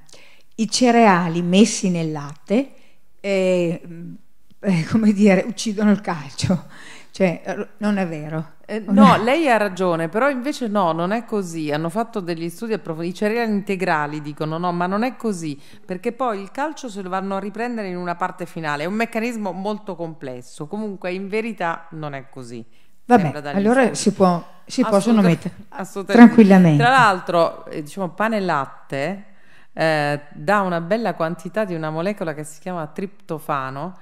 i cereali messi nel latte, eh, eh, come dire, uccidono il calcio. Cioè, non è vero. Eh, no, lei ha ragione, però invece no, non è così. Hanno fatto degli studi approfonditi, i cereali integrali dicono no, ma non è così, perché poi il calcio se lo vanno a riprendere in una parte finale, è un meccanismo molto complesso, comunque in verità non è così. Vabbè, allora studi. si, può, si possono mettere tranquillamente. Tra l'altro, eh, diciamo, pane e latte eh, dà una bella quantità di una molecola che si chiama triptofano,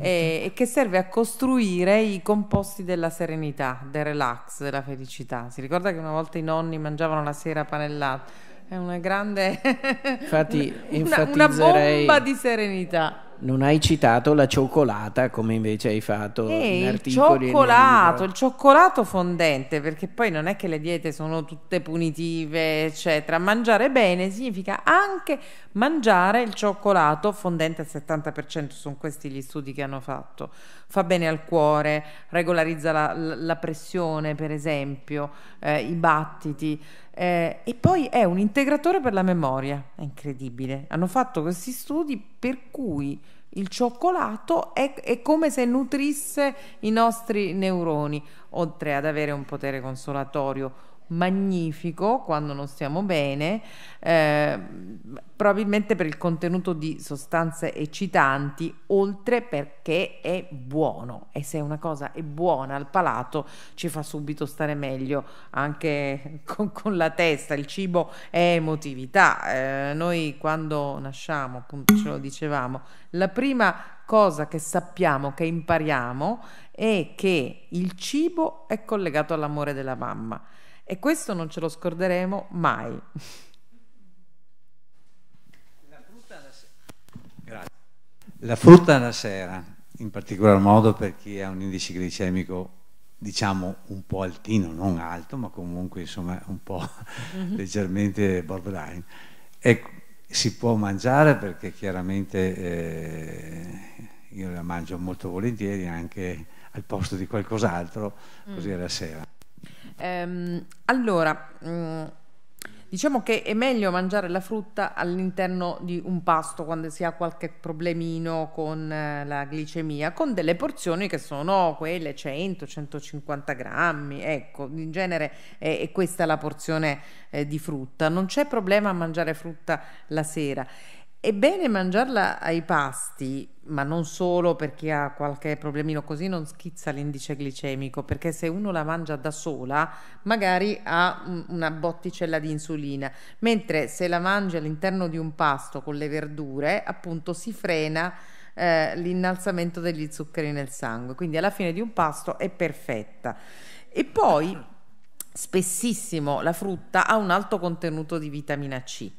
eh, e che serve a costruire i composti della serenità, del relax, della felicità. Si ricorda che una volta i nonni mangiavano la sera panellata? È una grande... infatti, una, una bomba di serenità non hai citato la cioccolata come invece hai fatto eh, in articoli. Il cioccolato, il cioccolato fondente, perché poi non è che le diete sono tutte punitive, eccetera. Mangiare bene significa anche mangiare il cioccolato fondente al 70%, sono questi gli studi che hanno fatto. Fa bene al cuore, regolarizza la, la pressione, per esempio, eh, i battiti. Eh, e poi è un integratore per la memoria, è incredibile. Hanno fatto questi studi per cui il cioccolato è, è, come se nutrisse i nostri neuroni, oltre ad avere un potere consolatorio magnifico quando non stiamo bene, eh, probabilmente per il contenuto di sostanze eccitanti, oltre perché è buono e se una cosa è buona al palato ci fa subito stare meglio anche con, con la testa, il cibo è emotività, eh, noi quando nasciamo appunto ce lo dicevamo, la prima cosa che sappiamo, che impariamo è che il cibo è collegato all'amore della mamma e questo non ce lo scorderemo mai. La frutta alla, se- la frutta alla sera, in particolar modo per chi ha un indice glicemico diciamo un po' altino, non alto, ma comunque insomma un po' mm-hmm. leggermente borderline. E si può mangiare perché chiaramente eh, io la mangio molto volentieri anche al posto di qualcos'altro, mm. così alla sera. Ehm, allora, mm, diciamo che è meglio mangiare la frutta all'interno di un pasto quando si ha qualche problemino con eh, la glicemia, con delle porzioni che sono quelle 100-150 grammi, ecco, in genere è, è questa la porzione eh, di frutta, non c'è problema a mangiare frutta la sera. È bene mangiarla ai pasti, ma non solo per chi ha qualche problemino così non schizza l'indice glicemico, perché se uno la mangia da sola magari ha una botticella di insulina, mentre se la mangia all'interno di un pasto con le verdure, appunto si frena eh, l'innalzamento degli zuccheri nel sangue, quindi alla fine di un pasto è perfetta. E poi spessissimo la frutta ha un alto contenuto di vitamina C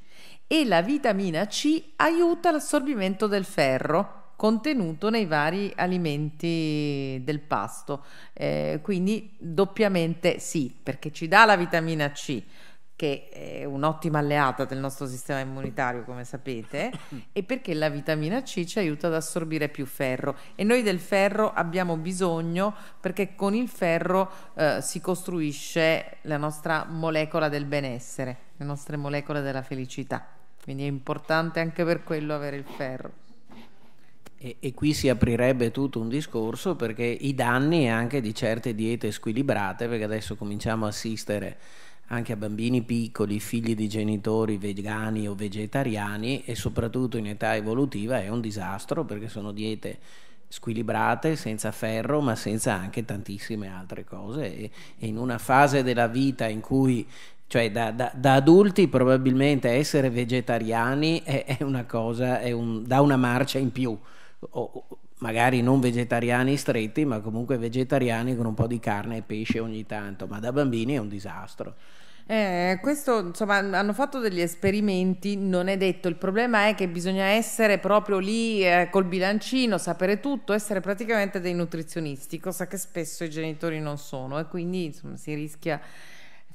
e la vitamina C aiuta l'assorbimento del ferro contenuto nei vari alimenti del pasto. Eh, quindi doppiamente sì, perché ci dà la vitamina C che è un'ottima alleata del nostro sistema immunitario, come sapete, e perché la vitamina C ci aiuta ad assorbire più ferro e noi del ferro abbiamo bisogno perché con il ferro eh, si costruisce la nostra molecola del benessere, le nostre molecole della felicità. Quindi è importante anche per quello avere il ferro. E, e, qui si aprirebbe tutto un discorso perché i danni anche di certe diete squilibrate, perché adesso cominciamo a assistere anche a bambini piccoli, figli di genitori vegani o vegetariani e soprattutto in età evolutiva è un disastro perché sono diete squilibrate, senza ferro, ma senza anche tantissime altre cose. E, in una fase della vita in cui cioè da, da, da adulti probabilmente essere vegetariani è, è una cosa, è un, dà una marcia in più. O, magari non vegetariani stretti, ma comunque vegetariani con un po' di carne e pesce ogni tanto, ma da bambini è un disastro. Eh, questo insomma hanno fatto degli esperimenti, non è detto, il problema è che bisogna essere proprio lì eh, col bilancino, sapere tutto, essere praticamente dei nutrizionisti, cosa che spesso i genitori non sono e quindi insomma si rischia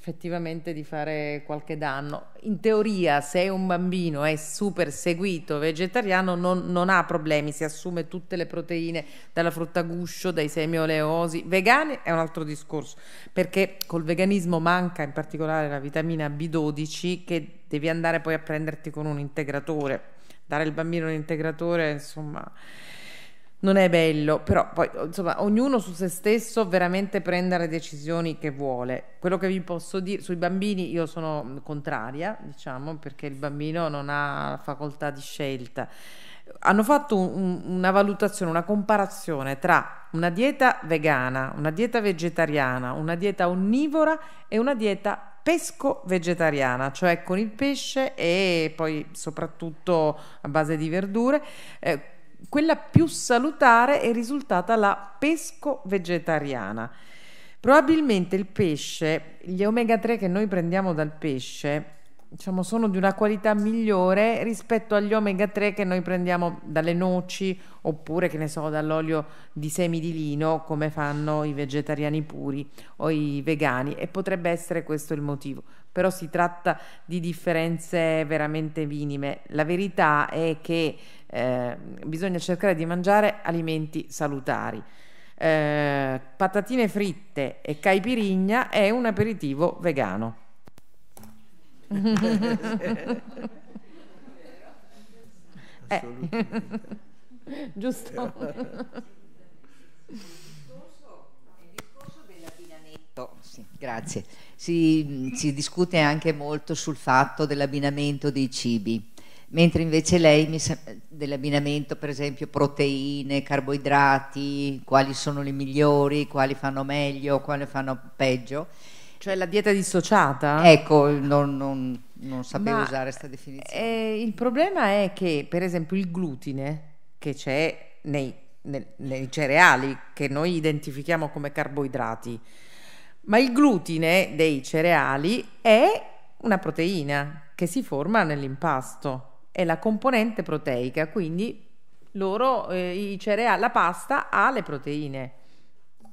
effettivamente di fare qualche danno. In teoria, se un bambino è super seguito vegetariano, non, non ha problemi, si assume tutte le proteine dalla frutta guscio, dai semi oleosi. Vegani è un altro discorso, perché col veganismo manca in particolare la vitamina B12 che devi andare poi a prenderti con un integratore. Dare al bambino un integratore, insomma non è bello, però poi insomma ognuno su se stesso veramente prende le decisioni che vuole. Quello che vi posso dire sui bambini io sono contraria, diciamo, perché il bambino non ha facoltà di scelta. Hanno fatto un, una valutazione, una comparazione tra una dieta vegana, una dieta vegetariana, una dieta onnivora e una dieta pesco vegetariana, cioè con il pesce e poi soprattutto a base di verdure. Eh, quella più salutare è risultata la pesco vegetariana. Probabilmente il pesce, gli omega 3 che noi prendiamo dal pesce, diciamo, sono di una qualità migliore rispetto agli omega 3 che noi prendiamo dalle noci oppure che ne so dall'olio di semi di lino come fanno i vegetariani puri o i vegani e potrebbe essere questo il motivo però si tratta di differenze veramente minime la verità è che Ehm, bisogna cercare di mangiare alimenti salutari. Eh, patatine fritte e caipirigna è un aperitivo vegano. Eh. Assolutamente. Eh. Giusto. Sì, grazie. Si, si discute anche molto sul fatto dell'abbinamento dei cibi mentre invece lei mi dell'abbinamento per esempio proteine, carboidrati, quali sono le migliori, quali fanno meglio, quali fanno peggio. Cioè la dieta dissociata? Ecco, non, non, non sapevo Ma, usare questa definizione. Eh, il problema è che per esempio il glutine che c'è nei, nei, nei cereali che noi identifichiamo come carboidrati, ma il glutine dei cereali è una proteina che si forma nell'impasto è la componente proteica, quindi loro, eh, i cereali, la pasta ha le proteine.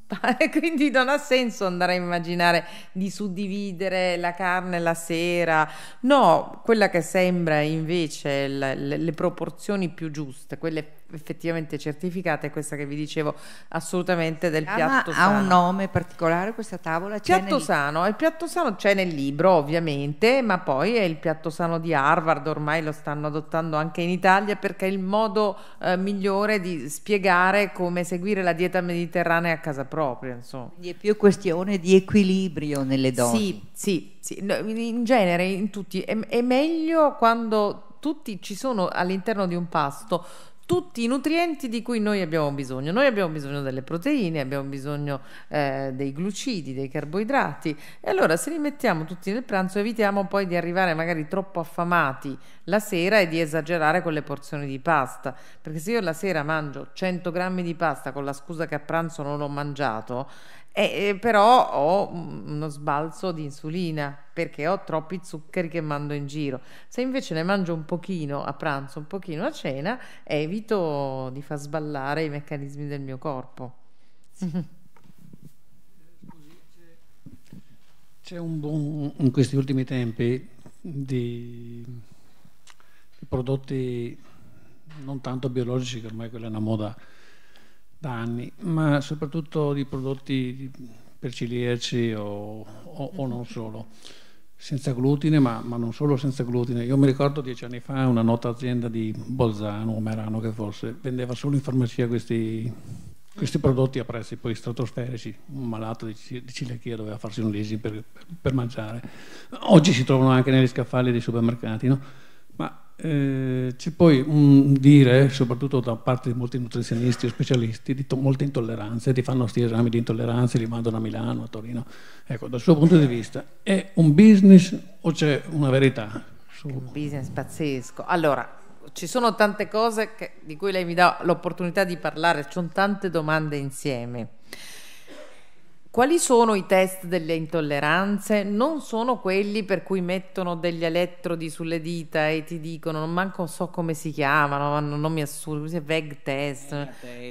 Quindi non ha senso andare a immaginare di suddividere la carne la sera. No, quella che sembra invece le, le proporzioni più giuste, quelle effettivamente certificata è questa che vi dicevo assolutamente del piatto sano. Ha un nome particolare questa tavola? Piatto nel... sano, il piatto sano c'è nel libro ovviamente, ma poi è il piatto sano di Harvard, ormai lo stanno adottando anche in Italia perché è il modo eh, migliore di spiegare come seguire la dieta mediterranea a casa propria. Insomma. Quindi è più questione di equilibrio nelle donne. Sì, sì, sì. in genere in tutti, è, è meglio quando tutti ci sono all'interno di un pasto tutti i nutrienti di cui noi abbiamo bisogno. Noi abbiamo bisogno delle proteine, abbiamo bisogno eh, dei glucidi, dei carboidrati e allora se li mettiamo tutti nel pranzo evitiamo poi di arrivare magari troppo affamati la sera e di esagerare con le porzioni di pasta, perché se io la sera mangio 100 grammi di pasta con la scusa che a pranzo non ho mangiato, eh, però ho uno sbalzo di insulina perché ho troppi zuccheri che mando in giro. Se invece ne mangio un pochino a pranzo, un pochino a cena, evito di far sballare i meccanismi del mio corpo. C'è un boom in questi ultimi tempi di, di prodotti non tanto biologici, che ormai quella è una moda da anni, ma soprattutto di prodotti per ciliegi o, o, o non solo, senza glutine, ma, ma, non solo senza glutine. Io mi ricordo dieci anni fa una nota azienda di Bolzano o Merano che forse vendeva solo in farmacia questi, questi prodotti a prezzi poi stratosferici. Un malato di, di ciliachia doveva farsi un leasing per, per, mangiare. Oggi si trovano anche negli scaffali dei supermercati, no? Eh, c'è poi un dire, soprattutto da parte di molti nutrizionisti o specialisti, di to- molte intolleranze, ti fanno questi esami di intolleranze, li mandano a Milano, a Torino. Ecco, dal suo punto di vista, è un business o c'è una verità? Su... Un business pazzesco. Allora, ci sono tante cose che, di cui lei mi dà l'opportunità di parlare, ci sono tante domande insieme. Quali sono i test delle intolleranze? Non sono quelli per cui mettono degli elettrodi sulle dita e ti dicono, non manco so come si chiamano, non, non mi assurdo, è veg test,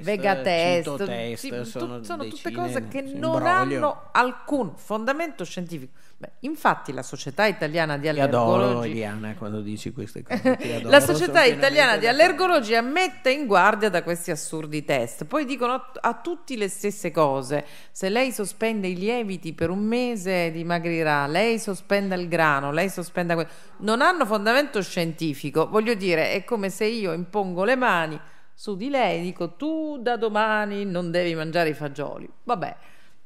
vega test, test, sì, sono, sono decine, tutte cose che non imbroglio. hanno alcun fondamento scientifico. Beh, infatti la Società Italiana di Allergologia... Ti quando dici queste cose. la Società Italiana di Allergologia mette in guardia da questi assurdi test. Poi dicono a, a tutti le stesse cose. Se lei sospende i lieviti per un mese dimagrirà, lei sospende il grano, lei sospende Que... Non hanno fondamento scientifico. Voglio dire, è come se io impongo le mani su di lei e dico tu da domani non devi mangiare i fagioli. Vabbè,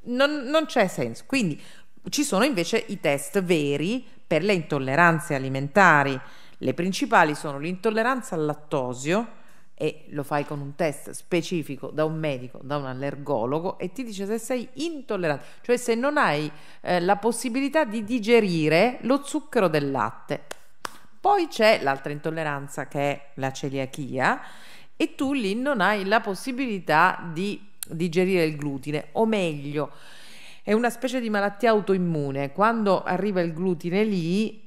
non, non c'è senso. Quindi ci sono invece i test veri per le intolleranze alimentari. Le principali sono l'intolleranza al lattosio, e lo fai con un test specifico da un medico, da un allergologo e ti dice se sei intollerante, cioè se non hai eh, la possibilità di digerire lo zucchero del latte. Poi c'è l'altra intolleranza che è la celiachia e tu lì non hai la possibilità di digerire il glutine, o meglio, è una specie di malattia autoimmune. Quando arriva il glutine lì,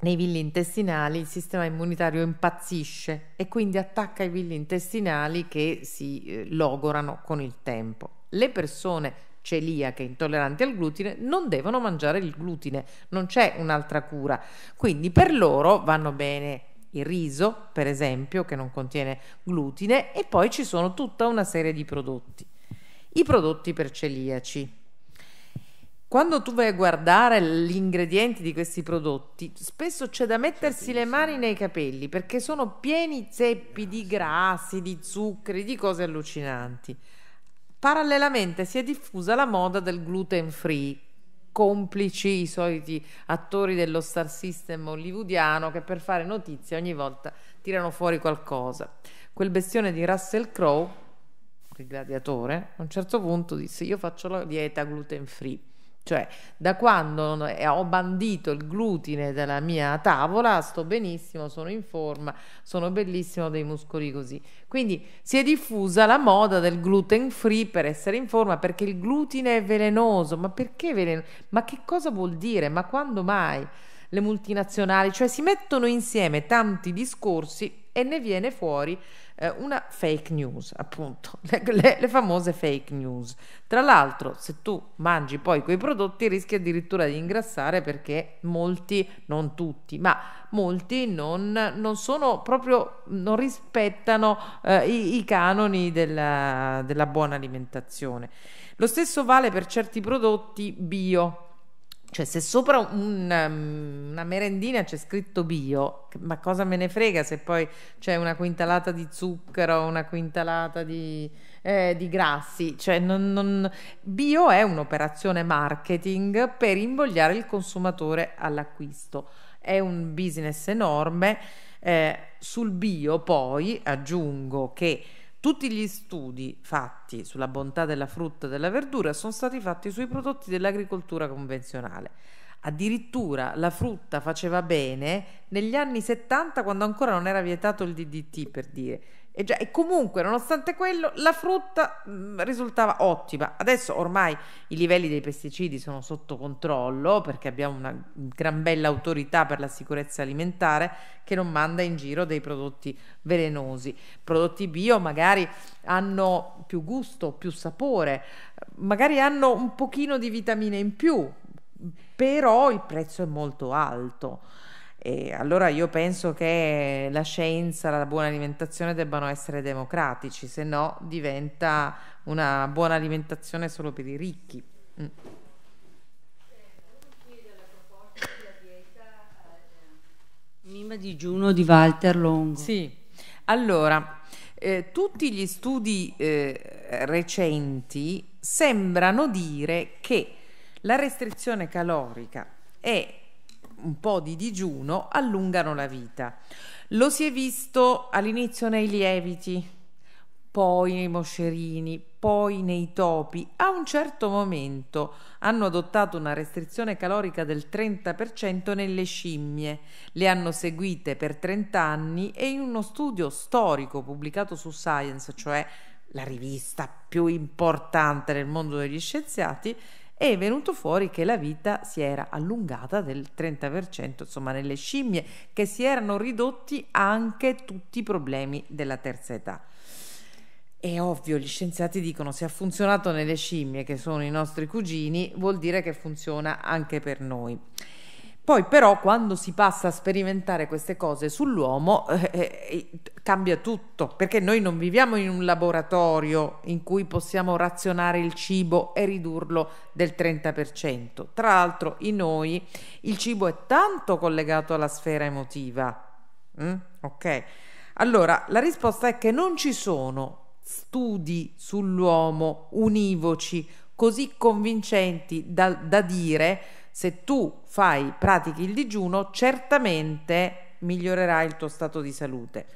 nei villi intestinali, il sistema immunitario impazzisce e quindi attacca i villi intestinali che si eh, logorano con il tempo. Le persone celiache intolleranti al glutine non devono mangiare il glutine, non c'è un'altra cura. Quindi per loro vanno bene il riso, per esempio, che non contiene glutine e poi ci sono tutta una serie di prodotti. I prodotti per celiaci quando tu vai a guardare gli ingredienti di questi prodotti, spesso c'è da mettersi le mani nei capelli perché sono pieni zeppi di ah, grassi, di zuccheri, di cose allucinanti. Parallelamente si è diffusa la moda del gluten free, complici i soliti attori dello star system hollywoodiano che per fare notizie ogni volta tirano fuori qualcosa. Quel bestione di Russell Crowe, il gladiatore, a un certo punto disse io faccio la dieta gluten free cioè, da quando ho bandito il glutine dalla mia tavola, sto benissimo, sono in forma, sono bellissimo, ho dei muscoli così. Quindi si è diffusa la moda del gluten free per essere in forma, perché il glutine è velenoso. Ma perché velenoso? Ma che cosa vuol dire? Ma quando mai? Le multinazionali, cioè si mettono insieme tanti discorsi e ne viene fuori eh, una fake news, appunto, le, le, le, famose fake news. Tra l'altro, se tu mangi poi quei prodotti rischi addirittura di ingrassare perché molti, non tutti, ma molti non, non sono proprio, non rispettano eh, i, i, canoni della, della buona alimentazione. Lo stesso vale per certi prodotti bio cioè, se sopra una, um, una merendina c'è scritto bio, ma cosa me ne frega se poi c'è una quintalata di zucchero, una quintalata di, eh, di grassi? Cioè, non, non... Bio è un'operazione marketing per invogliare il consumatore all'acquisto. È un business enorme. Eh, sul bio poi aggiungo che tutti gli studi fatti sulla bontà della frutta e della verdura sono stati fatti sui prodotti dell'agricoltura convenzionale. Addirittura la frutta faceva bene negli anni 70 quando ancora non era vietato il DDT per dire. E, già, e, comunque, nonostante quello, la frutta mh, risultava ottima. Adesso ormai i livelli dei pesticidi sono sotto controllo perché abbiamo una gran bella autorità per la sicurezza alimentare che non manda in giro dei prodotti velenosi. Prodotti bio magari hanno più gusto, più sapore, magari hanno un pochino di vitamine in più, però il prezzo è molto alto. E allora io penso che la scienza, la buona alimentazione debbano essere democratici, se no diventa una buona alimentazione solo per i ricchi. Mm. Mima digiuno di Walter Longo. Sì, allora, eh, tutti gli studi eh, recenti sembrano dire che la restrizione calorica è un po' di digiuno allungano la vita. Lo si è visto all'inizio nei lieviti, poi nei moscerini, poi nei topi. A un certo momento hanno adottato una restrizione calorica del 30% nelle scimmie, le hanno seguite per 30 anni e in uno studio storico pubblicato su Science, cioè la rivista più importante nel mondo degli scienziati, è venuto fuori che la vita si era allungata del 30%, insomma nelle scimmie, che si erano ridotti anche tutti i problemi della terza età. È ovvio, gli scienziati dicono se ha funzionato nelle scimmie, che sono i nostri cugini, vuol dire che funziona anche per noi. Poi però quando si passa a sperimentare queste cose sull'uomo eh, eh, eh, cambia tutto, perché noi non viviamo in un laboratorio in cui possiamo razionare il cibo e ridurlo del 30%. Tra l'altro in noi il cibo è tanto collegato alla sfera emotiva. Mm? Ok, allora la risposta è che non ci sono studi sull'uomo univoci così convincenti da, da dire se tu fai, pratichi il digiuno, certamente migliorerai il tuo stato di salute.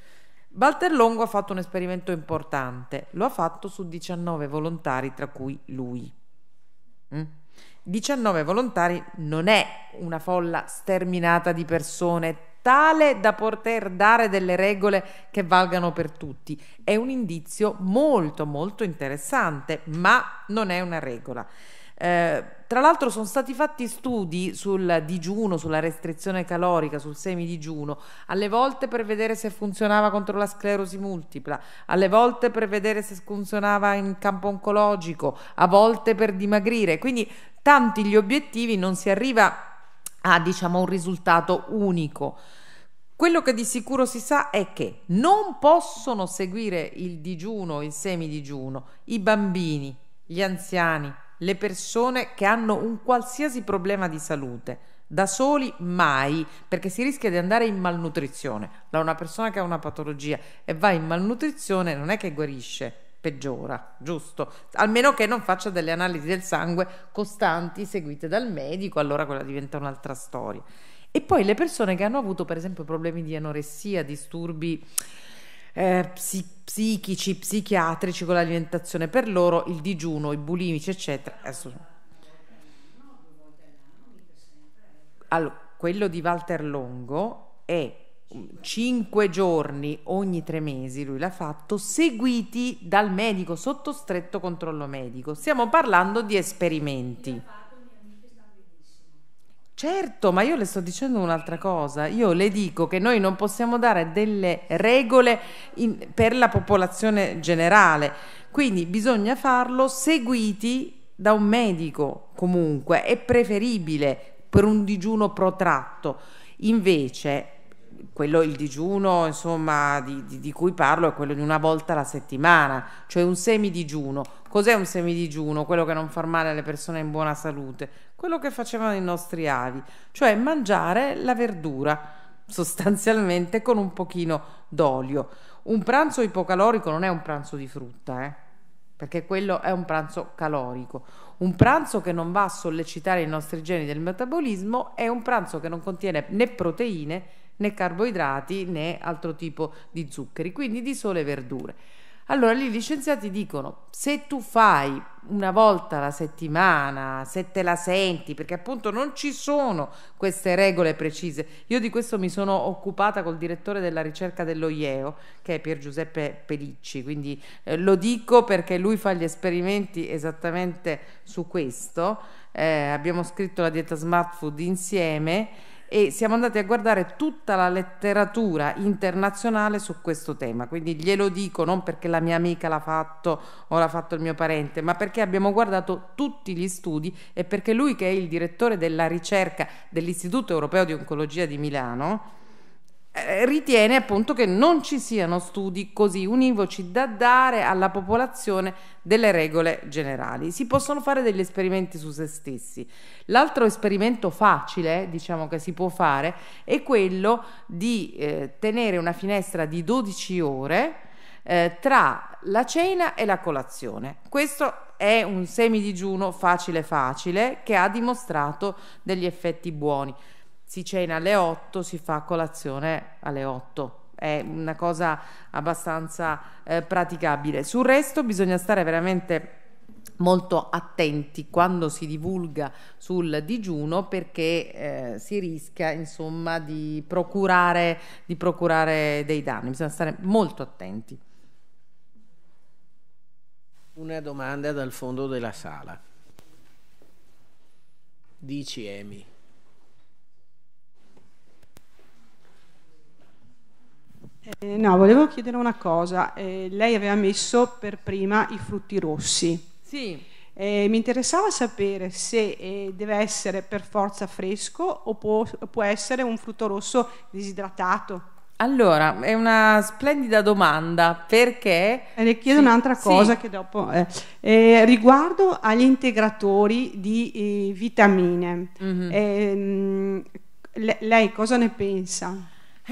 Walter Longo ha fatto un esperimento importante, lo ha fatto su 19 volontari, tra cui lui. 19 mm? volontari non è una folla sterminata di persone tale da poter dare delle regole che valgano per tutti. È un indizio molto molto interessante, ma non è una regola. Eh, tra l'altro sono stati fatti studi sul digiuno, sulla restrizione calorica, sul semidigiuno, alle volte per vedere se funzionava contro la sclerosi multipla, alle volte per vedere se funzionava in campo oncologico, a volte per dimagrire. Quindi tanti gli obiettivi, non si arriva a diciamo un risultato unico. Quello che di sicuro si sa è che non possono seguire il digiuno, il semidigiuno, i bambini, gli anziani, le persone che hanno un qualsiasi problema di salute. Da soli mai, perché si rischia di andare in malnutrizione. Da una persona che ha una patologia e va in malnutrizione non è che guarisce, peggiora, giusto? Almeno che non faccia delle analisi del sangue costanti seguite dal medico, allora quella diventa un'altra storia. E poi le persone che hanno avuto per esempio problemi di anoressia, disturbi eh, psichici, psichiatrici con l'alimentazione. Per loro il digiuno, i bulimici, eccetera. Allora, quello di Walter Longo è 5 mm, giorni ogni 3 mesi, lui l'ha fatto, seguiti dal medico sotto stretto controllo medico. Stiamo parlando di esperimenti. Certo, ma io le sto dicendo un'altra cosa. Io le dico che noi non possiamo dare delle regole in, per la popolazione generale, quindi bisogna farlo seguiti da un medico comunque, è preferibile per un digiuno protratto. Invece, quello, il digiuno insomma, di, di, di, cui parlo è quello di una volta alla settimana, cioè un semidigiuno. Cos'è un semidigiuno? Quello che non fa male alle persone in buona salute quello che facevano i nostri avi, cioè mangiare la verdura sostanzialmente con un pochino d'olio. Un pranzo ipocalorico non è un pranzo di frutta, eh? perché quello è un pranzo calorico. Un pranzo che non va a sollecitare i nostri geni del metabolismo è un pranzo che non contiene né proteine né carboidrati né altro tipo di zuccheri, quindi di sole verdure. Allora gli i licenziati dicono se tu fai una volta alla settimana, se te la senti, perché appunto non ci sono queste regole precise. Io di questo mi sono occupata col direttore della ricerca dello IEO, che è Pier Giuseppe Pelicci, quindi eh, lo dico perché lui fa gli esperimenti esattamente su questo. Eh, abbiamo scritto la dieta smart food insieme e siamo andati a guardare tutta la letteratura internazionale su questo tema, quindi glielo dico non perché la mia amica l'ha fatto o l'ha fatto il mio parente, ma perché abbiamo guardato tutti gli studi e perché lui che è il direttore della ricerca dell'Istituto Europeo di Oncologia di Milano, eh, ritiene appunto che non ci siano studi così univoci da dare alla popolazione delle regole generali. Si possono fare degli esperimenti su se stessi. L'altro esperimento facile, diciamo che si può fare, è quello di eh, tenere una finestra di 12 ore eh, tra la cena e la colazione. Questo è un semidigiuno facile facile che ha dimostrato degli effetti buoni si cena alle 8, si fa colazione alle 8 è una cosa abbastanza eh, praticabile. Sul resto bisogna stare veramente molto attenti quando si divulga sul digiuno perché eh, si rischia insomma di procurare, di procurare dei danni, bisogna stare molto attenti. Una domanda dal fondo della sala. Dici Emi. Eh, no, volevo chiedere una cosa. Eh, lei aveva messo per prima i frutti rossi. Sì. Eh, mi interessava sapere se eh, deve essere per forza fresco o può, può essere un frutto rosso disidratato. Allora, è una splendida domanda perché... Eh, le chiedo sì, un'altra cosa sì. che dopo... Eh, eh, riguardo agli integratori di eh, vitamine, mm -hmm. le, lei cosa ne pensa?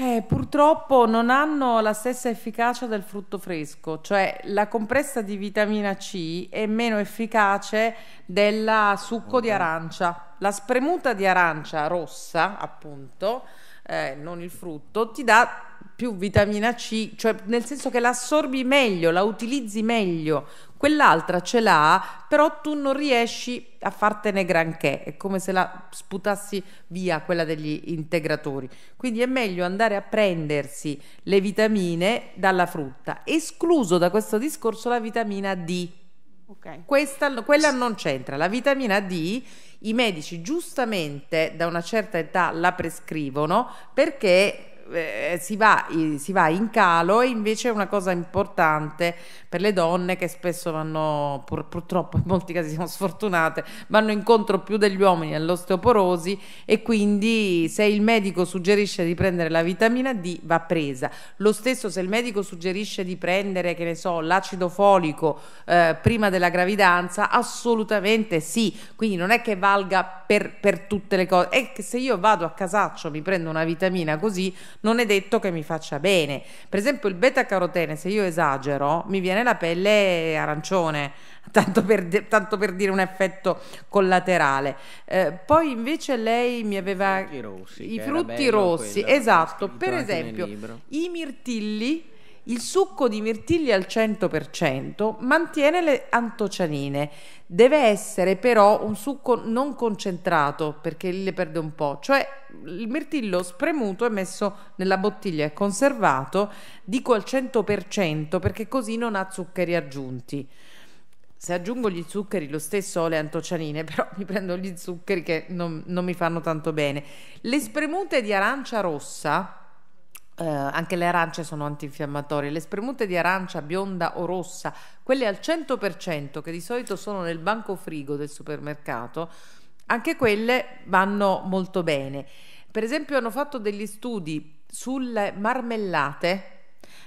Eh, purtroppo non hanno la stessa efficacia del frutto fresco, cioè la compressa di vitamina C è meno efficace del succo okay. di arancia. La spremuta di arancia rossa, appunto, eh, non il frutto, ti dà più vitamina C, cioè nel senso che la assorbi meglio, la utilizzi meglio quell'altra ce l'ha, però tu non riesci a fartene granché, è come se la sputassi via quella degli integratori. Quindi è meglio andare a prendersi le vitamine dalla frutta, escluso da questo discorso la vitamina D. Okay. Questa, quella non c'entra. La vitamina D i medici giustamente da una certa età la prescrivono perché eh, si, va, si, va, in calo e invece è una cosa importante per le donne che spesso vanno, pur, purtroppo in molti casi siamo sfortunate, vanno incontro più degli uomini all'osteoporosi e quindi se il medico suggerisce di prendere la vitamina D va presa. Lo stesso se il medico suggerisce di prendere, che ne so, l'acido folico eh, prima della gravidanza, assolutamente sì, quindi non è che valga per, per tutte le cose, è che se io vado a casaccio mi prendo una vitamina così non è detto che mi faccia bene. Per esempio il beta carotene, se io esagero, mi viene la pelle arancione, tanto per, tanto per dire un effetto collaterale. Eh, poi invece lei mi aveva... I frutti rossi. I frutti rossi, quello, esatto. Per esempio i mirtilli il succo di mirtilli al 100% mantiene le antocianine, deve essere però un succo non concentrato perché le perde un po', cioè il mirtillo spremuto è messo nella bottiglia e conservato, dico al 100% perché così non ha zuccheri aggiunti. Se aggiungo gli zuccheri lo stesso ho le antocianine, però mi prendo gli zuccheri che non, non mi fanno tanto bene. Le spremute di arancia rossa eh, anche le arance sono antinfiammatorie. Le spremute di arancia bionda o rossa, quelle al 100% che di solito sono nel banco frigo del supermercato, anche quelle vanno molto bene. Per esempio hanno fatto degli studi sulle marmellate,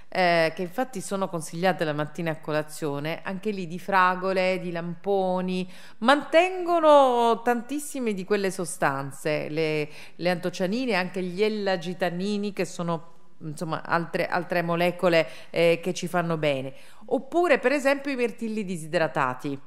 eh, che infatti sono consigliate la mattina a colazione, anche lì di fragole, di lamponi, mantengono tantissime di quelle sostanze, le, le antocianine, anche gli ellagitanini che sono insomma, altre, altre molecole eh, che ci fanno bene. Oppure, per esempio, i mirtilli disidratati.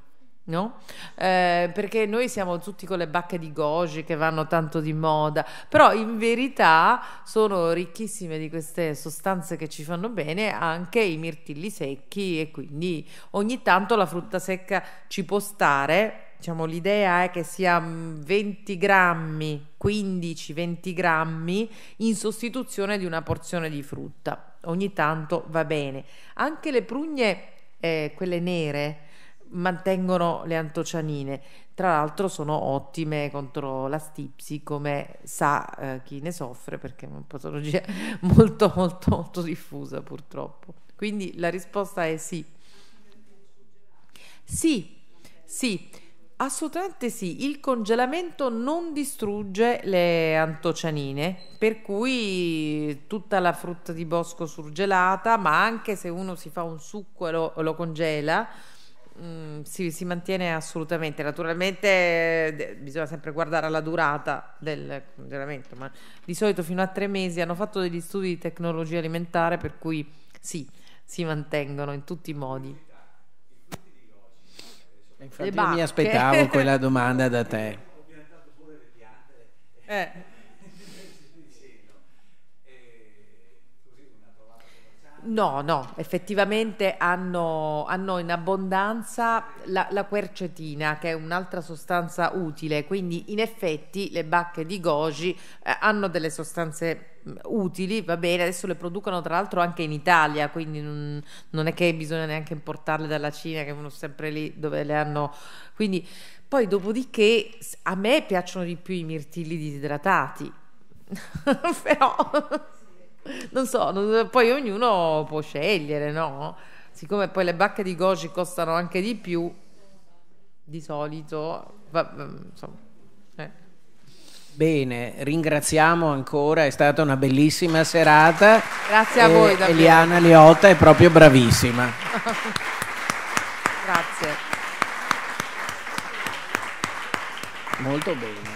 No? Eh, perché noi siamo tutti con le bacche di goji che vanno tanto di moda, però in verità sono ricchissime di queste sostanze che ci fanno bene anche i mirtilli secchi e quindi ogni tanto la frutta secca ci può stare diciamo, l'idea è che sia 20 mm, grammi, 15-20 grammi in sostituzione di una porzione di frutta. Ogni tanto va bene. Anche le prugne, eh, quelle nere, mantengono le antocianine. Tra l'altro sono ottime contro la stipsi, come sa eh, chi ne soffre, perché è una patologia molto molto molto diffusa purtroppo. Quindi la risposta è sì. Sì, sì. Assolutamente sì, il congelamento non distrugge le antocianine, per cui tutta la frutta di bosco surgelata, ma anche se uno si fa un succo e lo, lo congela, mh, mm, si, si, mantiene assolutamente. Naturalmente eh, bisogna sempre guardare alla durata del congelamento, ma di solito fino a tre mesi hanno fatto degli studi di tecnologia alimentare, per cui sì, si mantengono in tutti i modi. Infatti mi aspettavo quella domanda da te. Ho piantato pure le piante. Eh. No, no, effettivamente hanno, hanno in abbondanza la, la, quercetina che è un'altra sostanza utile, quindi in effetti le bacche di goji eh, hanno delle sostanze mm, utili, va bene, adesso le producono tra l'altro anche in Italia, quindi non, non, è che bisogna neanche importarle dalla Cina, che sono sempre lì dove le hanno. Quindi, poi dopodiché a me piacciono di più i mirtilli disidratati, però non so, non, poi ognuno può scegliere, no? Siccome poi le bacche di goji costano anche di più, di solito, va, insomma. Eh. Bene, ringraziamo ancora, è stata una bellissima serata. Grazie a voi davvero. Eliana Liotta è proprio bravissima. Grazie. Molto bene.